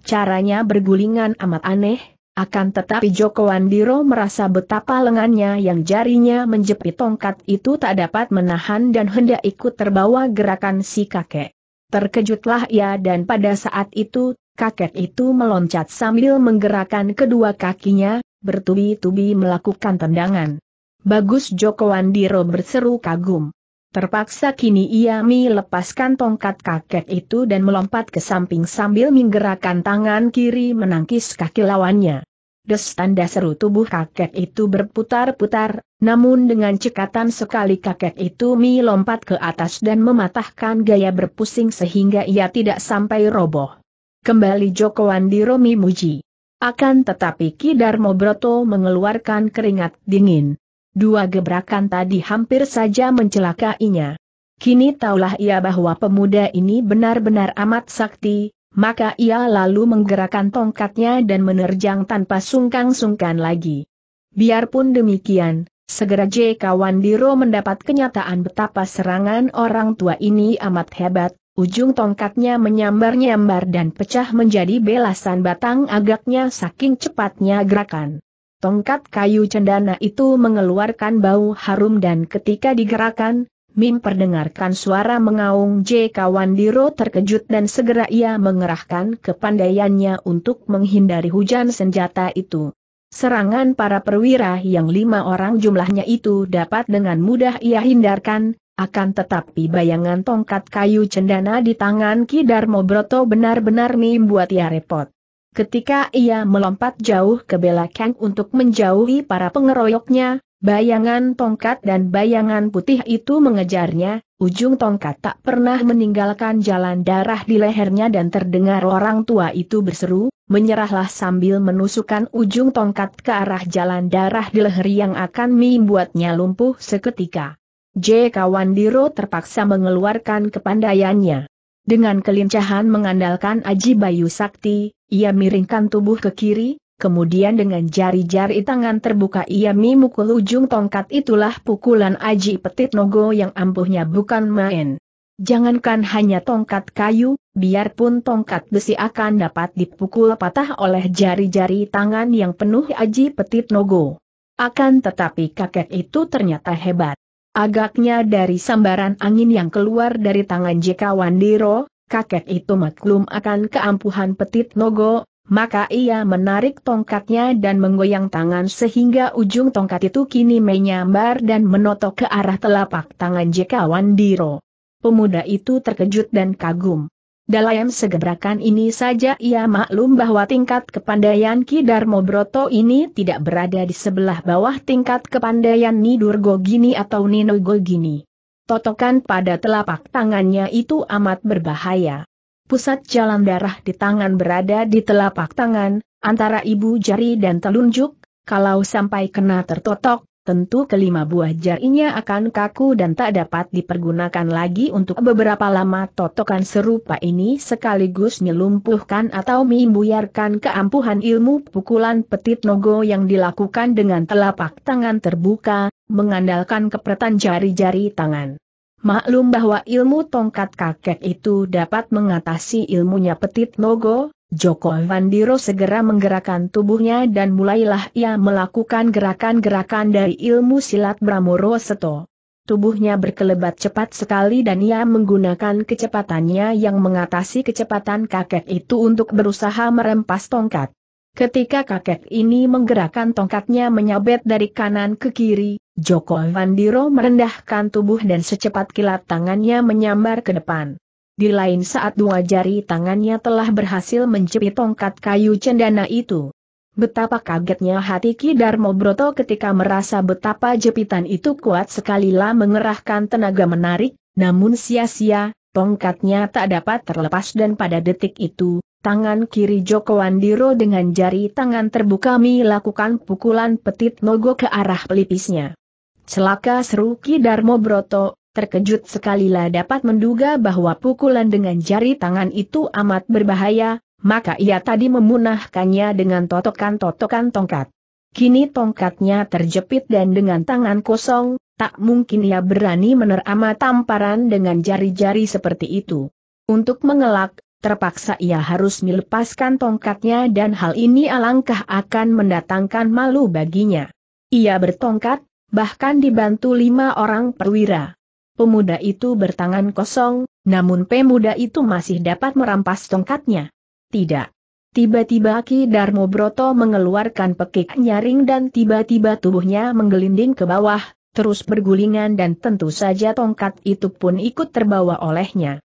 S1: Caranya bergulingan amat aneh, akan tetapi Joko Andiro merasa betapa lengannya yang jarinya menjepit tongkat itu tak dapat menahan dan hendak ikut terbawa gerakan si kakek. Terkejutlah ia dan pada saat itu, kakek itu meloncat sambil menggerakkan kedua kakinya, bertubi-tubi melakukan tendangan. Bagus Joko Andiro berseru kagum. Terpaksa kini ia melepaskan tongkat kakek itu dan melompat ke samping sambil menggerakkan tangan kiri menangkis kaki lawannya. Des tanda seru tubuh kakek itu berputar-putar, namun dengan cekatan sekali kakek itu mi lompat ke atas dan mematahkan gaya berpusing sehingga ia tidak sampai roboh. Kembali Joko Wandiro muji. Akan tetapi Kidarmo Broto mengeluarkan keringat dingin. Dua gebrakan tadi hampir saja mencelakainya. Kini taulah ia bahwa pemuda ini benar-benar amat sakti, maka ia lalu menggerakkan tongkatnya dan menerjang tanpa sungkan-sungkan lagi. Biarpun demikian, segera J. Kawandiro mendapat kenyataan betapa serangan orang tua ini amat hebat, ujung tongkatnya menyambar-nyambar dan pecah menjadi belasan batang agaknya saking cepatnya gerakan. Tongkat kayu cendana itu mengeluarkan bau harum dan ketika digerakkan, Mim perdengarkan suara mengaung J. Kawandiro terkejut dan segera ia mengerahkan kepandaiannya untuk menghindari hujan senjata itu. Serangan para perwira yang lima orang jumlahnya itu dapat dengan mudah ia hindarkan, akan tetapi bayangan tongkat kayu cendana di tangan Kidarmo Broto benar-benar membuat ia repot. Ketika ia melompat jauh ke belakang untuk menjauhi para pengeroyoknya, bayangan tongkat dan bayangan putih itu mengejarnya, ujung tongkat tak pernah meninggalkan jalan darah di lehernya dan terdengar orang tua itu berseru, menyerahlah sambil menusukkan ujung tongkat ke arah jalan darah di leher yang akan membuatnya lumpuh seketika. J. Kawandiro terpaksa mengeluarkan kepandaiannya. Dengan kelincahan mengandalkan Aji Bayu Sakti, ia miringkan tubuh ke kiri, kemudian dengan jari-jari tangan terbuka ia memukul ujung tongkat itulah pukulan Aji Petit Nogo yang ampuhnya bukan main. Jangankan hanya tongkat kayu, biarpun tongkat besi akan dapat dipukul patah oleh jari-jari tangan yang penuh Aji Petit Nogo. Akan tetapi kakek itu ternyata hebat. Agaknya dari sambaran angin yang keluar dari tangan Jeka Wandiro, kakek itu maklum akan keampuhan Petit Nogo, maka ia menarik tongkatnya dan menggoyang tangan sehingga ujung tongkat itu kini menyambar dan menotok ke arah telapak tangan Jeka Wandiro. Pemuda itu terkejut dan kagum. Dalam segebrakan ini saja ia maklum bahwa tingkat kepandaian Ki Darmo Broto ini tidak berada di sebelah bawah tingkat kepandaian Nidur Gogini atau Nino Gogini. Totokan pada telapak tangannya itu amat berbahaya. Pusat jalan darah di tangan berada di telapak tangan, antara ibu jari dan telunjuk, kalau sampai kena tertotok, tentu kelima buah jarinya akan kaku dan tak dapat dipergunakan lagi untuk beberapa lama totokan serupa ini sekaligus melumpuhkan atau membuyarkan keampuhan ilmu pukulan petit nogo yang dilakukan dengan telapak tangan terbuka, mengandalkan kepretan jari-jari tangan. Maklum bahwa ilmu tongkat kakek itu dapat mengatasi ilmunya petit nogo, Joko Vandiro segera menggerakkan tubuhnya dan mulailah ia melakukan gerakan-gerakan dari ilmu silat Bramoro Seto. Tubuhnya berkelebat cepat sekali dan ia menggunakan kecepatannya yang mengatasi kecepatan kakek itu untuk berusaha merempas tongkat. Ketika kakek ini menggerakkan tongkatnya menyabet dari kanan ke kiri, Joko Vandiro merendahkan tubuh dan secepat kilat tangannya menyambar ke depan. Di lain saat dua jari tangannya telah berhasil menjepit tongkat kayu cendana itu. Betapa kagetnya hati Ki Darmo Broto ketika merasa betapa jepitan itu kuat sekali lah mengerahkan tenaga menarik, namun sia-sia, tongkatnya tak dapat terlepas dan pada detik itu, tangan kiri Joko Wandiro dengan jari tangan terbuka melakukan pukulan petit nogo ke arah pelipisnya. Celaka seru Ki Darmo Broto, terkejut sekali lah dapat menduga bahwa pukulan dengan jari tangan itu amat berbahaya, maka ia tadi memunahkannya dengan totokan-totokan tongkat. Kini tongkatnya terjepit dan dengan tangan kosong, tak mungkin ia berani menerama tamparan dengan jari-jari seperti itu. Untuk mengelak, terpaksa ia harus melepaskan tongkatnya dan hal ini alangkah akan mendatangkan malu baginya. Ia bertongkat, bahkan dibantu lima orang perwira pemuda itu bertangan kosong, namun pemuda itu masih dapat merampas tongkatnya. Tidak. Tiba-tiba Ki Darmo Broto mengeluarkan pekik nyaring dan tiba-tiba tubuhnya menggelinding ke bawah, terus bergulingan dan tentu saja tongkat itu pun ikut terbawa olehnya.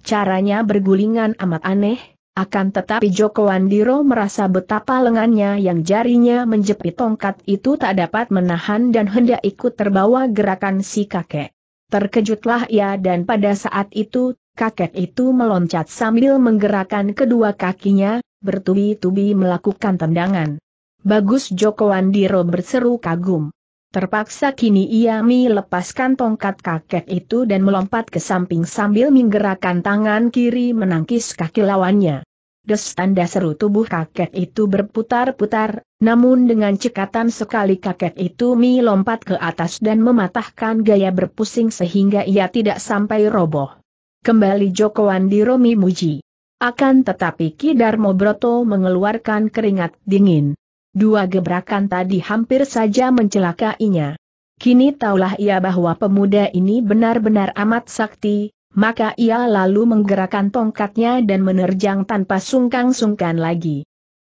S1: Caranya bergulingan amat aneh, akan tetapi Joko Andiro merasa betapa lengannya yang jarinya menjepit tongkat itu tak dapat menahan dan hendak ikut terbawa gerakan si kakek. Terkejutlah ia dan pada saat itu, kakek itu meloncat sambil menggerakkan kedua kakinya, bertubi-tubi melakukan tendangan. Bagus Joko Andiro berseru kagum. Terpaksa kini ia melepaskan tongkat kakek itu dan melompat ke samping sambil menggerakkan tangan kiri menangkis kaki lawannya. Des tanda seru tubuh kakek itu berputar-putar, namun dengan cekatan sekali kakek itu mi lompat ke atas dan mematahkan gaya berpusing sehingga ia tidak sampai roboh. Kembali Joko Wandiro mi muji. Akan tetapi Kidarmo Broto mengeluarkan keringat dingin. Dua gebrakan tadi hampir saja mencelakainya. Kini taulah ia bahwa pemuda ini benar-benar amat sakti, maka ia lalu menggerakkan tongkatnya dan menerjang tanpa sungkan-sungkan lagi.